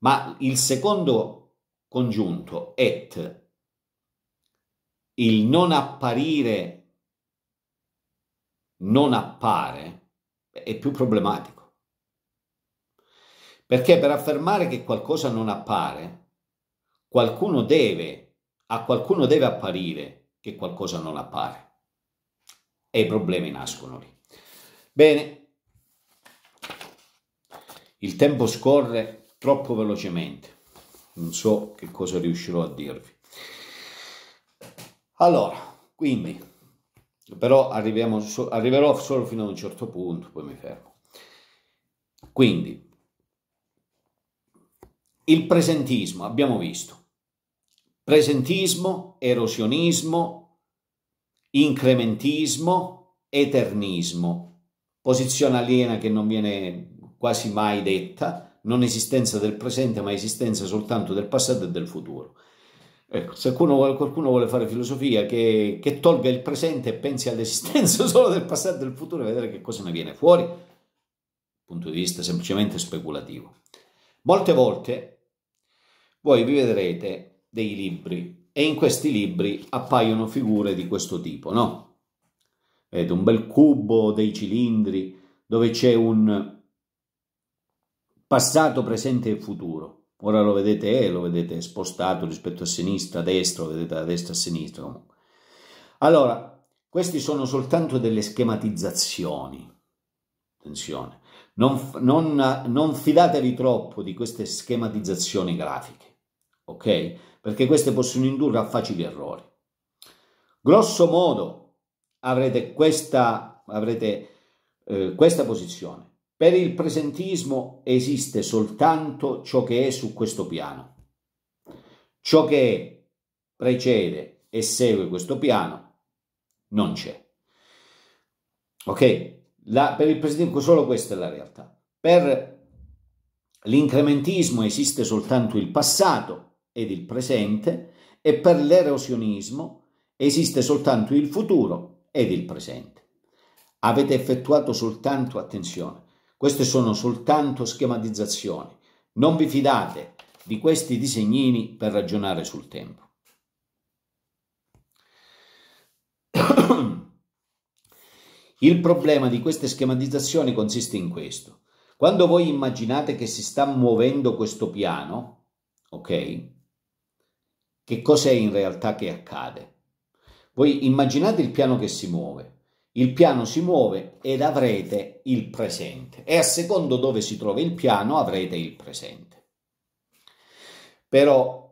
A: ma il secondo congiunto, et, il non apparire non appare, è più problematico. Perché per affermare che qualcosa non appare, qualcuno deve, a qualcuno deve apparire che qualcosa non appare. E i problemi nascono lì. Bene, il tempo scorre troppo velocemente, non so che cosa riuscirò a dirvi. Allora, quindi, però arriviamo, arriverò solo fino a un certo punto, poi mi fermo. Quindi, il presentismo, abbiamo visto. Presentismo, erosionismo, incrementismo, eternismo. Posizione aliena che non viene quasi mai detta, non esistenza del presente ma esistenza soltanto del passato e del futuro. Ecco, se qualcuno, qualcuno vuole fare filosofia che, che, tolga il presente e pensi all'esistenza solo del passato e del futuro e vedere che cosa ne viene fuori, punto di vista semplicemente speculativo. Molte volte voi vi vedrete dei libri e in questi libri appaiono figure di questo tipo, no? Vedete un bel cubo, dei cilindri, dove c'è un, passato, presente e futuro. Ora lo vedete, eh, lo vedete spostato rispetto a sinistra, a destra, lo vedete da destra a sinistra Allora, queste sono soltanto delle schematizzazioni. Attenzione, non, non, non fidatevi troppo di queste schematizzazioni grafiche, ok? Perché queste possono indurre a facili errori. Grosso modo avrete questa, avrete, eh, questa posizione per il presentismo esiste soltanto ciò che è su questo piano. Ciò che precede e segue questo piano non c'è. Ok? La, per il presentismo solo questa è la realtà. Per l'incrementismo esiste soltanto il passato ed il presente e per l'erosionismo esiste soltanto il futuro ed il presente. Avete effettuato soltanto, attenzione, queste sono soltanto schematizzazioni. Non vi fidate di questi disegnini per ragionare sul tempo. Il problema di queste schematizzazioni consiste in questo. Quando voi immaginate che si sta muovendo questo piano, ok? Che cos'è in realtà che accade? Voi immaginate il piano che si muove, il piano si muove ed avrete il presente e a secondo dove si trova il piano avrete il presente. Però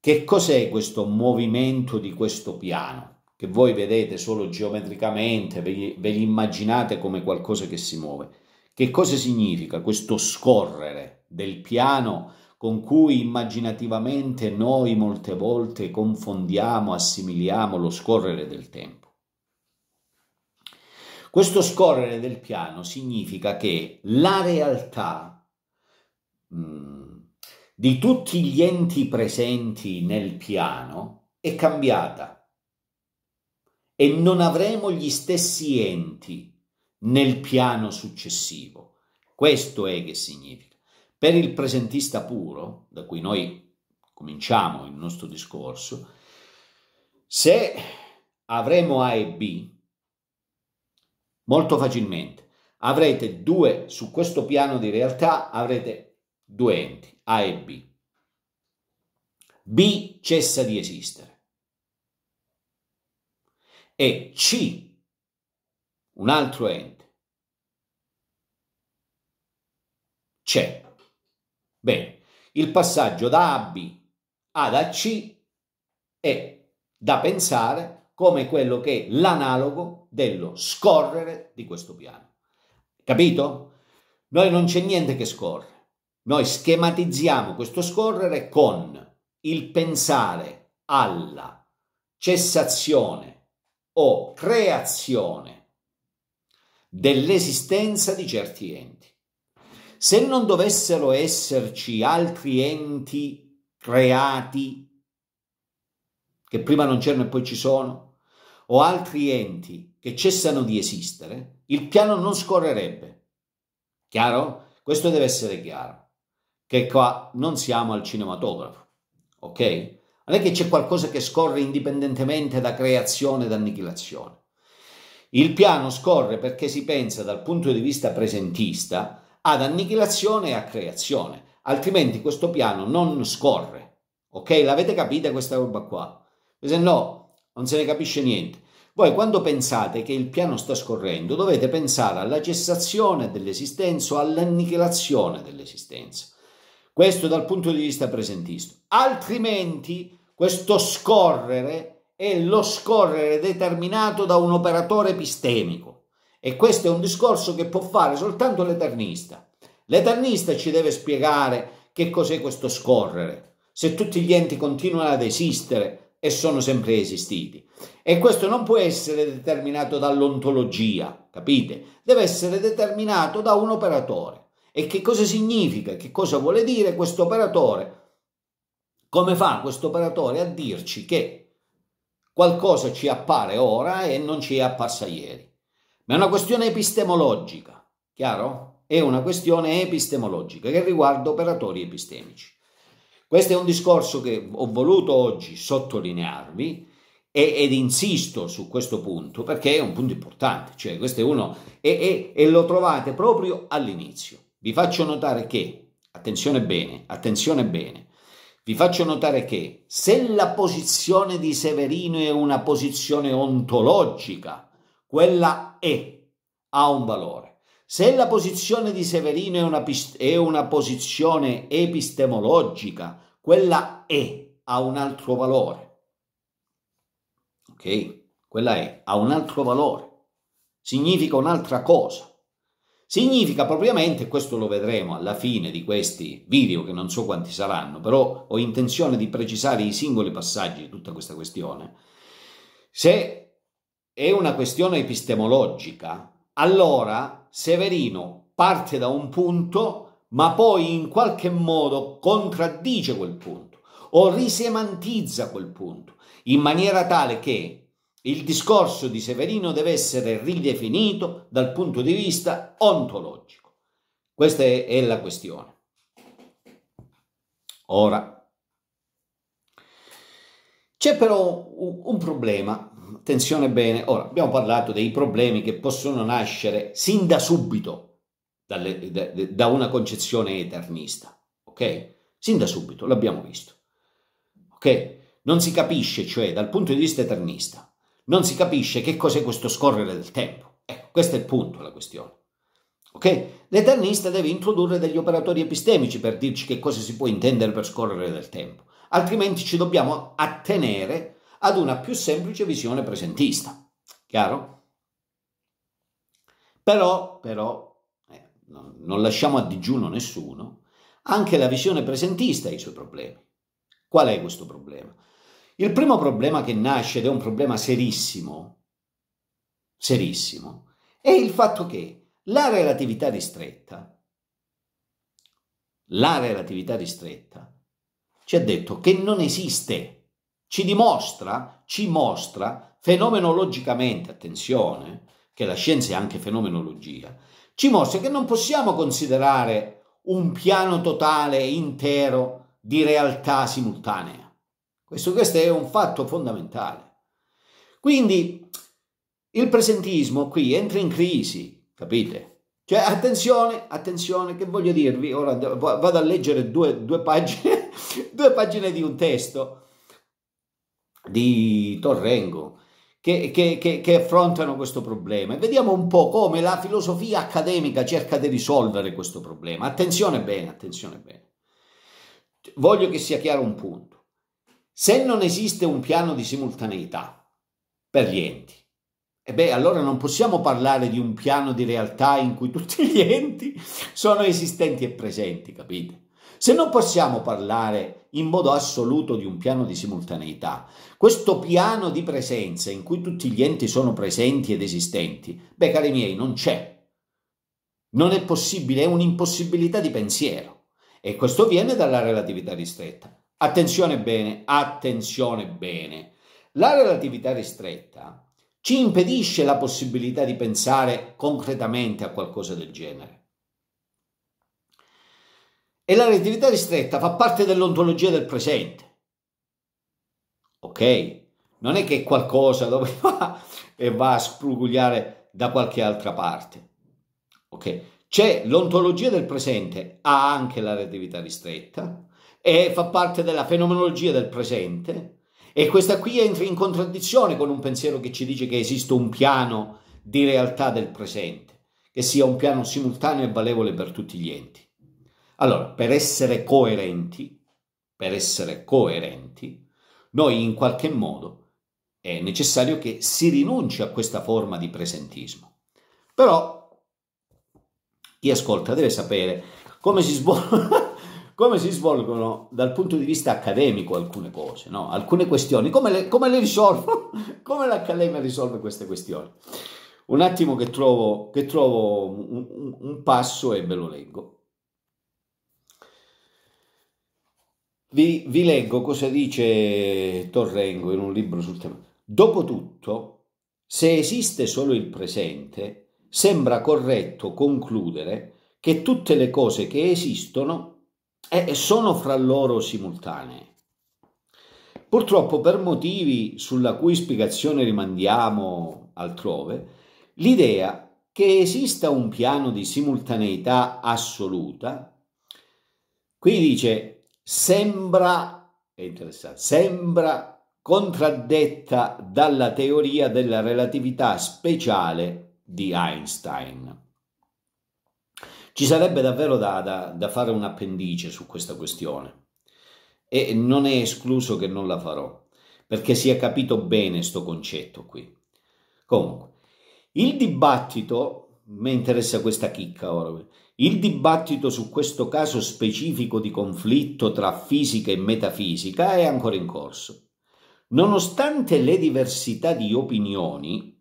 A: che cos'è questo movimento di questo piano? Che voi vedete solo geometricamente, ve li, ve li immaginate come qualcosa che si muove. Che cosa significa questo scorrere del piano con cui immaginativamente noi molte volte confondiamo, assimiliamo lo scorrere del tempo? Questo scorrere del piano significa che la realtà mh, mm, di tutti gli enti presenti nel piano è cambiata e non avremo gli stessi enti nel piano successivo. Questo è che significa. Per il presentista puro, da cui noi cominciamo il nostro discorso, se avremo A e B, molto facilmente. Avrete due, su questo piano di realtà avrete due enti, A e B. B cessa di esistere. E C, un altro ente, c'è. Bene, il passaggio da A a B ad A C è da pensare come quello che è l'analogo dello scorrere di questo piano. Capito? Noi non c'è niente che scorre. Noi schematizziamo questo scorrere con il pensare alla cessazione o creazione dell'esistenza di certi enti. Se non dovessero esserci altri enti creati che prima non c'erano e poi ci sono, o altri enti che cessano di esistere, il piano non scorrerebbe. Chiaro? Questo deve essere chiaro, che qua non siamo al cinematografo, ok? Non è che c'è qualcosa che scorre indipendentemente da creazione ed annichilazione. Il piano scorre perché si pensa dal punto di vista presentista ad annichilazione e a creazione, altrimenti questo piano non scorre. Ok? L'avete capita questa roba qua? se no non se ne capisce niente. Voi quando pensate che il piano sta scorrendo dovete pensare alla cessazione dell'esistenza o all'annichilazione dell'esistenza. Questo dal punto di vista presentisto. Altrimenti questo scorrere è lo scorrere determinato da un operatore epistemico e questo è un discorso che può fare soltanto l'eternista. L'eternista ci deve spiegare che cos'è questo scorrere, se tutti gli enti continuano ad esistere, e sono sempre esistiti. E questo non può essere determinato dall'ontologia, capite? Deve essere determinato da un operatore. E che cosa significa, che cosa vuole dire questo operatore? Come fa questo operatore a dirci che qualcosa ci appare ora e non ci è apparsa ieri? Ma è una questione epistemologica, chiaro? È una questione epistemologica che riguarda operatori epistemici. Questo è un discorso che ho voluto oggi sottolinearvi e, ed insisto su questo punto perché è un punto importante, cioè questo è uno e, e, e lo trovate proprio all'inizio. Vi faccio notare che, attenzione bene, attenzione bene, vi faccio notare che se la posizione di Severino è una posizione ontologica, quella è, ha un valore. Se la posizione di Severino è una, è una posizione epistemologica, quella è ha un altro valore. Ok? Quella è ha un altro valore. Significa un'altra cosa. Significa propriamente, questo lo vedremo alla fine di questi video, che non so quanti saranno, però ho intenzione di precisare i singoli passaggi di tutta questa questione. Se è una questione epistemologica, allora Severino parte da un punto, ma poi in qualche modo contraddice quel punto o risemantizza quel punto, in maniera tale che il discorso di Severino deve essere ridefinito dal punto di vista ontologico. Questa è, la questione. Ora, c'è però un problema attenzione bene, ora abbiamo parlato dei problemi che possono nascere sin da subito dalle, da, da una concezione eternista, ok? Sin da subito, l'abbiamo visto, ok? Non si capisce, cioè, dal punto di vista eternista, non si capisce che cos'è questo scorrere del tempo. Ecco, questo è il punto, la questione. Ok? L'eternista deve introdurre degli operatori epistemici per dirci che cosa si può intendere per scorrere del tempo, altrimenti ci dobbiamo attenere ad una più semplice visione presentista. Chiaro? Però, però eh, non lasciamo a digiuno nessuno, anche la visione presentista ha i suoi problemi. Qual è questo problema? Il primo problema che nasce, ed è un problema serissimo, serissimo, è il fatto che la relatività ristretta, la relatività ristretta, ci ha detto che non esiste ci dimostra, ci mostra fenomenologicamente, attenzione, che la scienza è anche fenomenologia, ci mostra che non possiamo considerare un piano totale intero di realtà simultanea. Questo, questo è un fatto fondamentale. Quindi il presentismo qui entra in crisi, capite? Cioè, attenzione, attenzione, che voglio dirvi, ora vado a leggere due, due, pagine, due pagine di un testo di Torrengo che, che, che, che, affrontano questo problema e vediamo un po' come la filosofia accademica cerca di risolvere questo problema. Attenzione bene, attenzione bene. Voglio che sia chiaro un punto. Se non esiste un piano di simultaneità per gli enti, e beh, allora non possiamo parlare di un piano di realtà in cui tutti gli enti sono esistenti e presenti, capite? Se non possiamo parlare in modo assoluto di un piano di simultaneità, questo piano di presenza in cui tutti gli enti sono presenti ed esistenti, beh cari miei, non c'è. Non è possibile, è un'impossibilità di pensiero. E questo viene dalla relatività ristretta. Attenzione bene, attenzione bene. La relatività ristretta ci impedisce la possibilità di pensare concretamente a qualcosa del genere. E la relatività ristretta fa parte dell'ontologia del presente. Ok? Non è che è qualcosa dove va e va a sprugugliare da qualche altra parte. Ok? C'è l'ontologia del presente, ha anche la relatività ristretta e fa parte della fenomenologia del presente e questa qui entra in contraddizione con un pensiero che ci dice che esiste un piano di realtà del presente, che sia un piano simultaneo e valevole per tutti gli enti. Allora, per essere coerenti, per essere coerenti, noi in qualche modo è necessario che si rinunci a questa forma di presentismo. Però chi ascolta deve sapere come si, svol- come si svolgono dal punto di vista accademico alcune cose, no? alcune questioni, come le, come le risolvono, come l'Accademia risolve queste questioni. Un attimo che trovo, che trovo un, un passo e ve lo leggo. Vi, vi leggo cosa dice Torrengo in un libro sul tema. Dopotutto, se esiste solo il presente, sembra corretto concludere che tutte le cose che esistono eh, sono fra loro simultanee. Purtroppo per motivi sulla cui spiegazione rimandiamo altrove, l'idea che esista un piano di simultaneità assoluta, qui dice sembra, è interessante, sembra contraddetta dalla teoria della relatività speciale di Einstein. Ci sarebbe davvero da, da, da fare un appendice su questa questione e non è escluso che non la farò perché si è capito bene questo concetto qui. Comunque, il dibattito, mi interessa questa chicca ora, il dibattito su questo caso specifico di conflitto tra fisica e metafisica è ancora in corso. Nonostante le diversità di opinioni,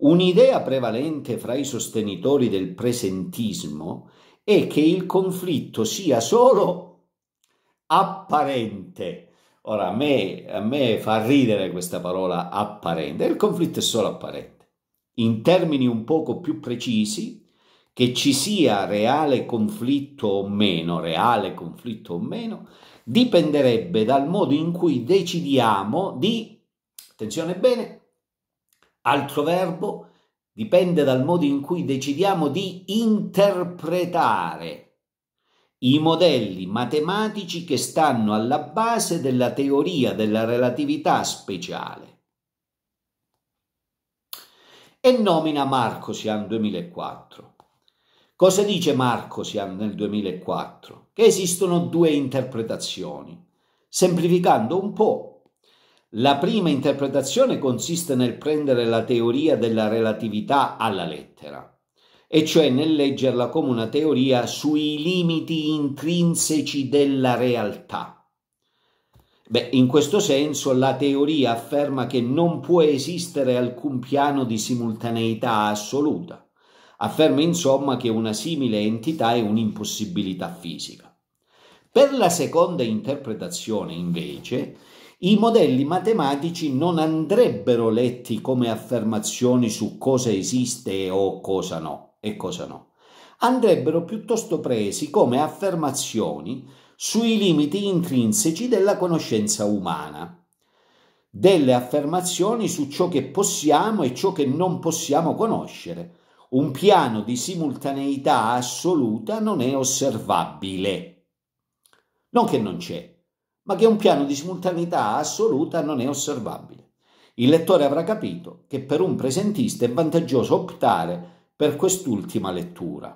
A: un'idea prevalente fra i sostenitori del presentismo è che il conflitto sia solo apparente. Ora, a me, a me fa ridere questa parola apparente. Il conflitto è solo apparente. In termini un poco più precisi, che ci sia reale conflitto o meno, reale conflitto o meno, dipenderebbe dal modo in cui decidiamo di, attenzione bene, altro verbo, dipende dal modo in cui decidiamo di interpretare i modelli matematici che stanno alla base della teoria della relatività speciale. E nomina Marcosian 2004. Cosa dice Marcosian nel 2004? Che esistono due interpretazioni. Semplificando un po', la prima interpretazione consiste nel prendere la teoria della relatività alla lettera, e cioè nel leggerla come una teoria sui limiti intrinseci della realtà. Beh, in questo senso la teoria afferma che non può esistere alcun piano di simultaneità assoluta, Afferma insomma che una simile entità è un'impossibilità fisica. Per la seconda interpretazione, invece, i modelli matematici non andrebbero letti come affermazioni su cosa esiste o cosa no, e cosa no. Andrebbero piuttosto presi come affermazioni sui limiti intrinseci della conoscenza umana, delle affermazioni su ciò che possiamo e ciò che non possiamo conoscere, un piano di simultaneità assoluta non è osservabile. Non che non c'è, ma che un piano di simultaneità assoluta non è osservabile. Il lettore avrà capito che per un presentista è vantaggioso optare per quest'ultima lettura.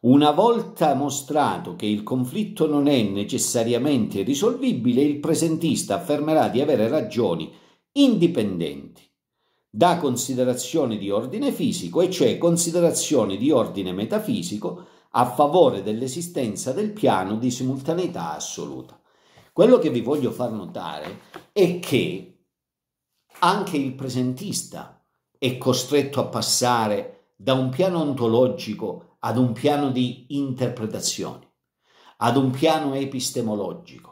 A: Una volta mostrato che il conflitto non è necessariamente risolvibile, il presentista affermerà di avere ragioni indipendenti da considerazioni di ordine fisico, e cioè considerazioni di ordine metafisico a favore dell'esistenza del piano di simultaneità assoluta. Quello che vi voglio far notare è che anche il presentista è costretto a passare da un piano ontologico ad un piano di interpretazioni, ad un piano epistemologico.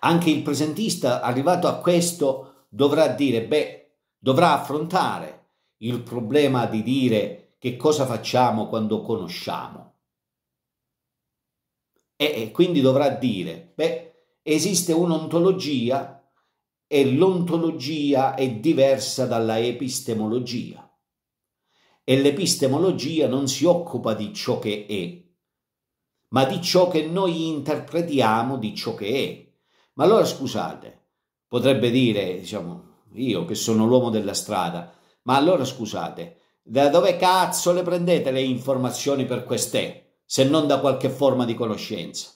A: Anche il presentista, arrivato a questo, dovrà dire, beh, dovrà affrontare il problema di dire che cosa facciamo quando conosciamo. E quindi dovrà dire, beh, esiste un'ontologia e l'ontologia è diversa dalla epistemologia. E l'epistemologia non si occupa di ciò che è, ma di ciò che noi interpretiamo di ciò che è. Ma allora scusate, potrebbe dire, diciamo, io che sono l'uomo della strada, ma allora scusate, da dove cazzo le prendete le informazioni per queste, se non da qualche forma di conoscenza?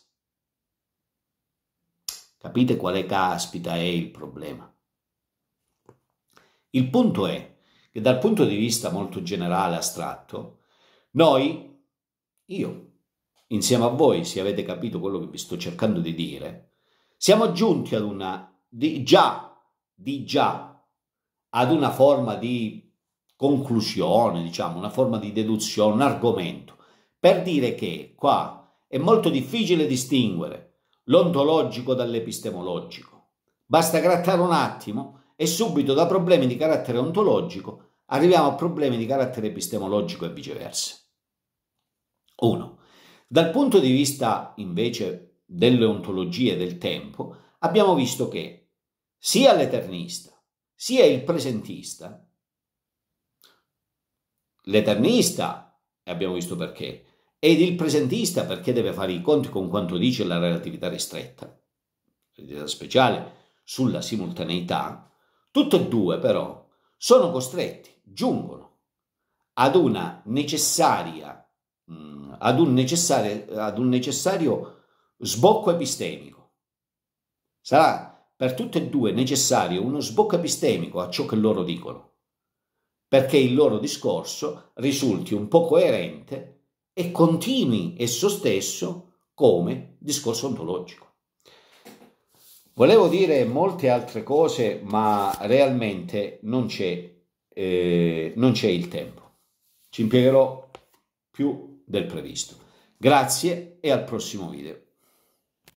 A: Capite quale caspita è il problema? Il punto è che dal punto di vista molto generale, astratto, noi, io, insieme a voi, se avete capito quello che vi sto cercando di dire, siamo giunti ad una di già, di già ad una forma di conclusione, diciamo, una forma di deduzione, un argomento, per dire che qua è molto difficile distinguere l'ontologico dall'epistemologico. Basta grattare un attimo e subito da problemi di carattere ontologico arriviamo a problemi di carattere epistemologico e viceversa. Uno. Dal punto di vista invece delle ontologie del tempo, abbiamo visto che sia l'eternista sia il presentista, l'eternista, e abbiamo visto perché, ed il presentista perché deve fare i conti con quanto dice la relatività ristretta, relatività speciale sulla simultaneità, tutti e due però sono costretti, giungono ad una necessaria, mm, ad un necessario, ad un necessario sbocco epistemico. Sarà per tutte e due è necessario uno sbocco epistemico a ciò che loro dicono, perché il loro discorso risulti un po' coerente e continui esso stesso come discorso ontologico. Volevo dire molte altre cose, ma realmente non c'è, eh, non c'è il tempo. Ci impiegherò più del previsto. Grazie e al prossimo video.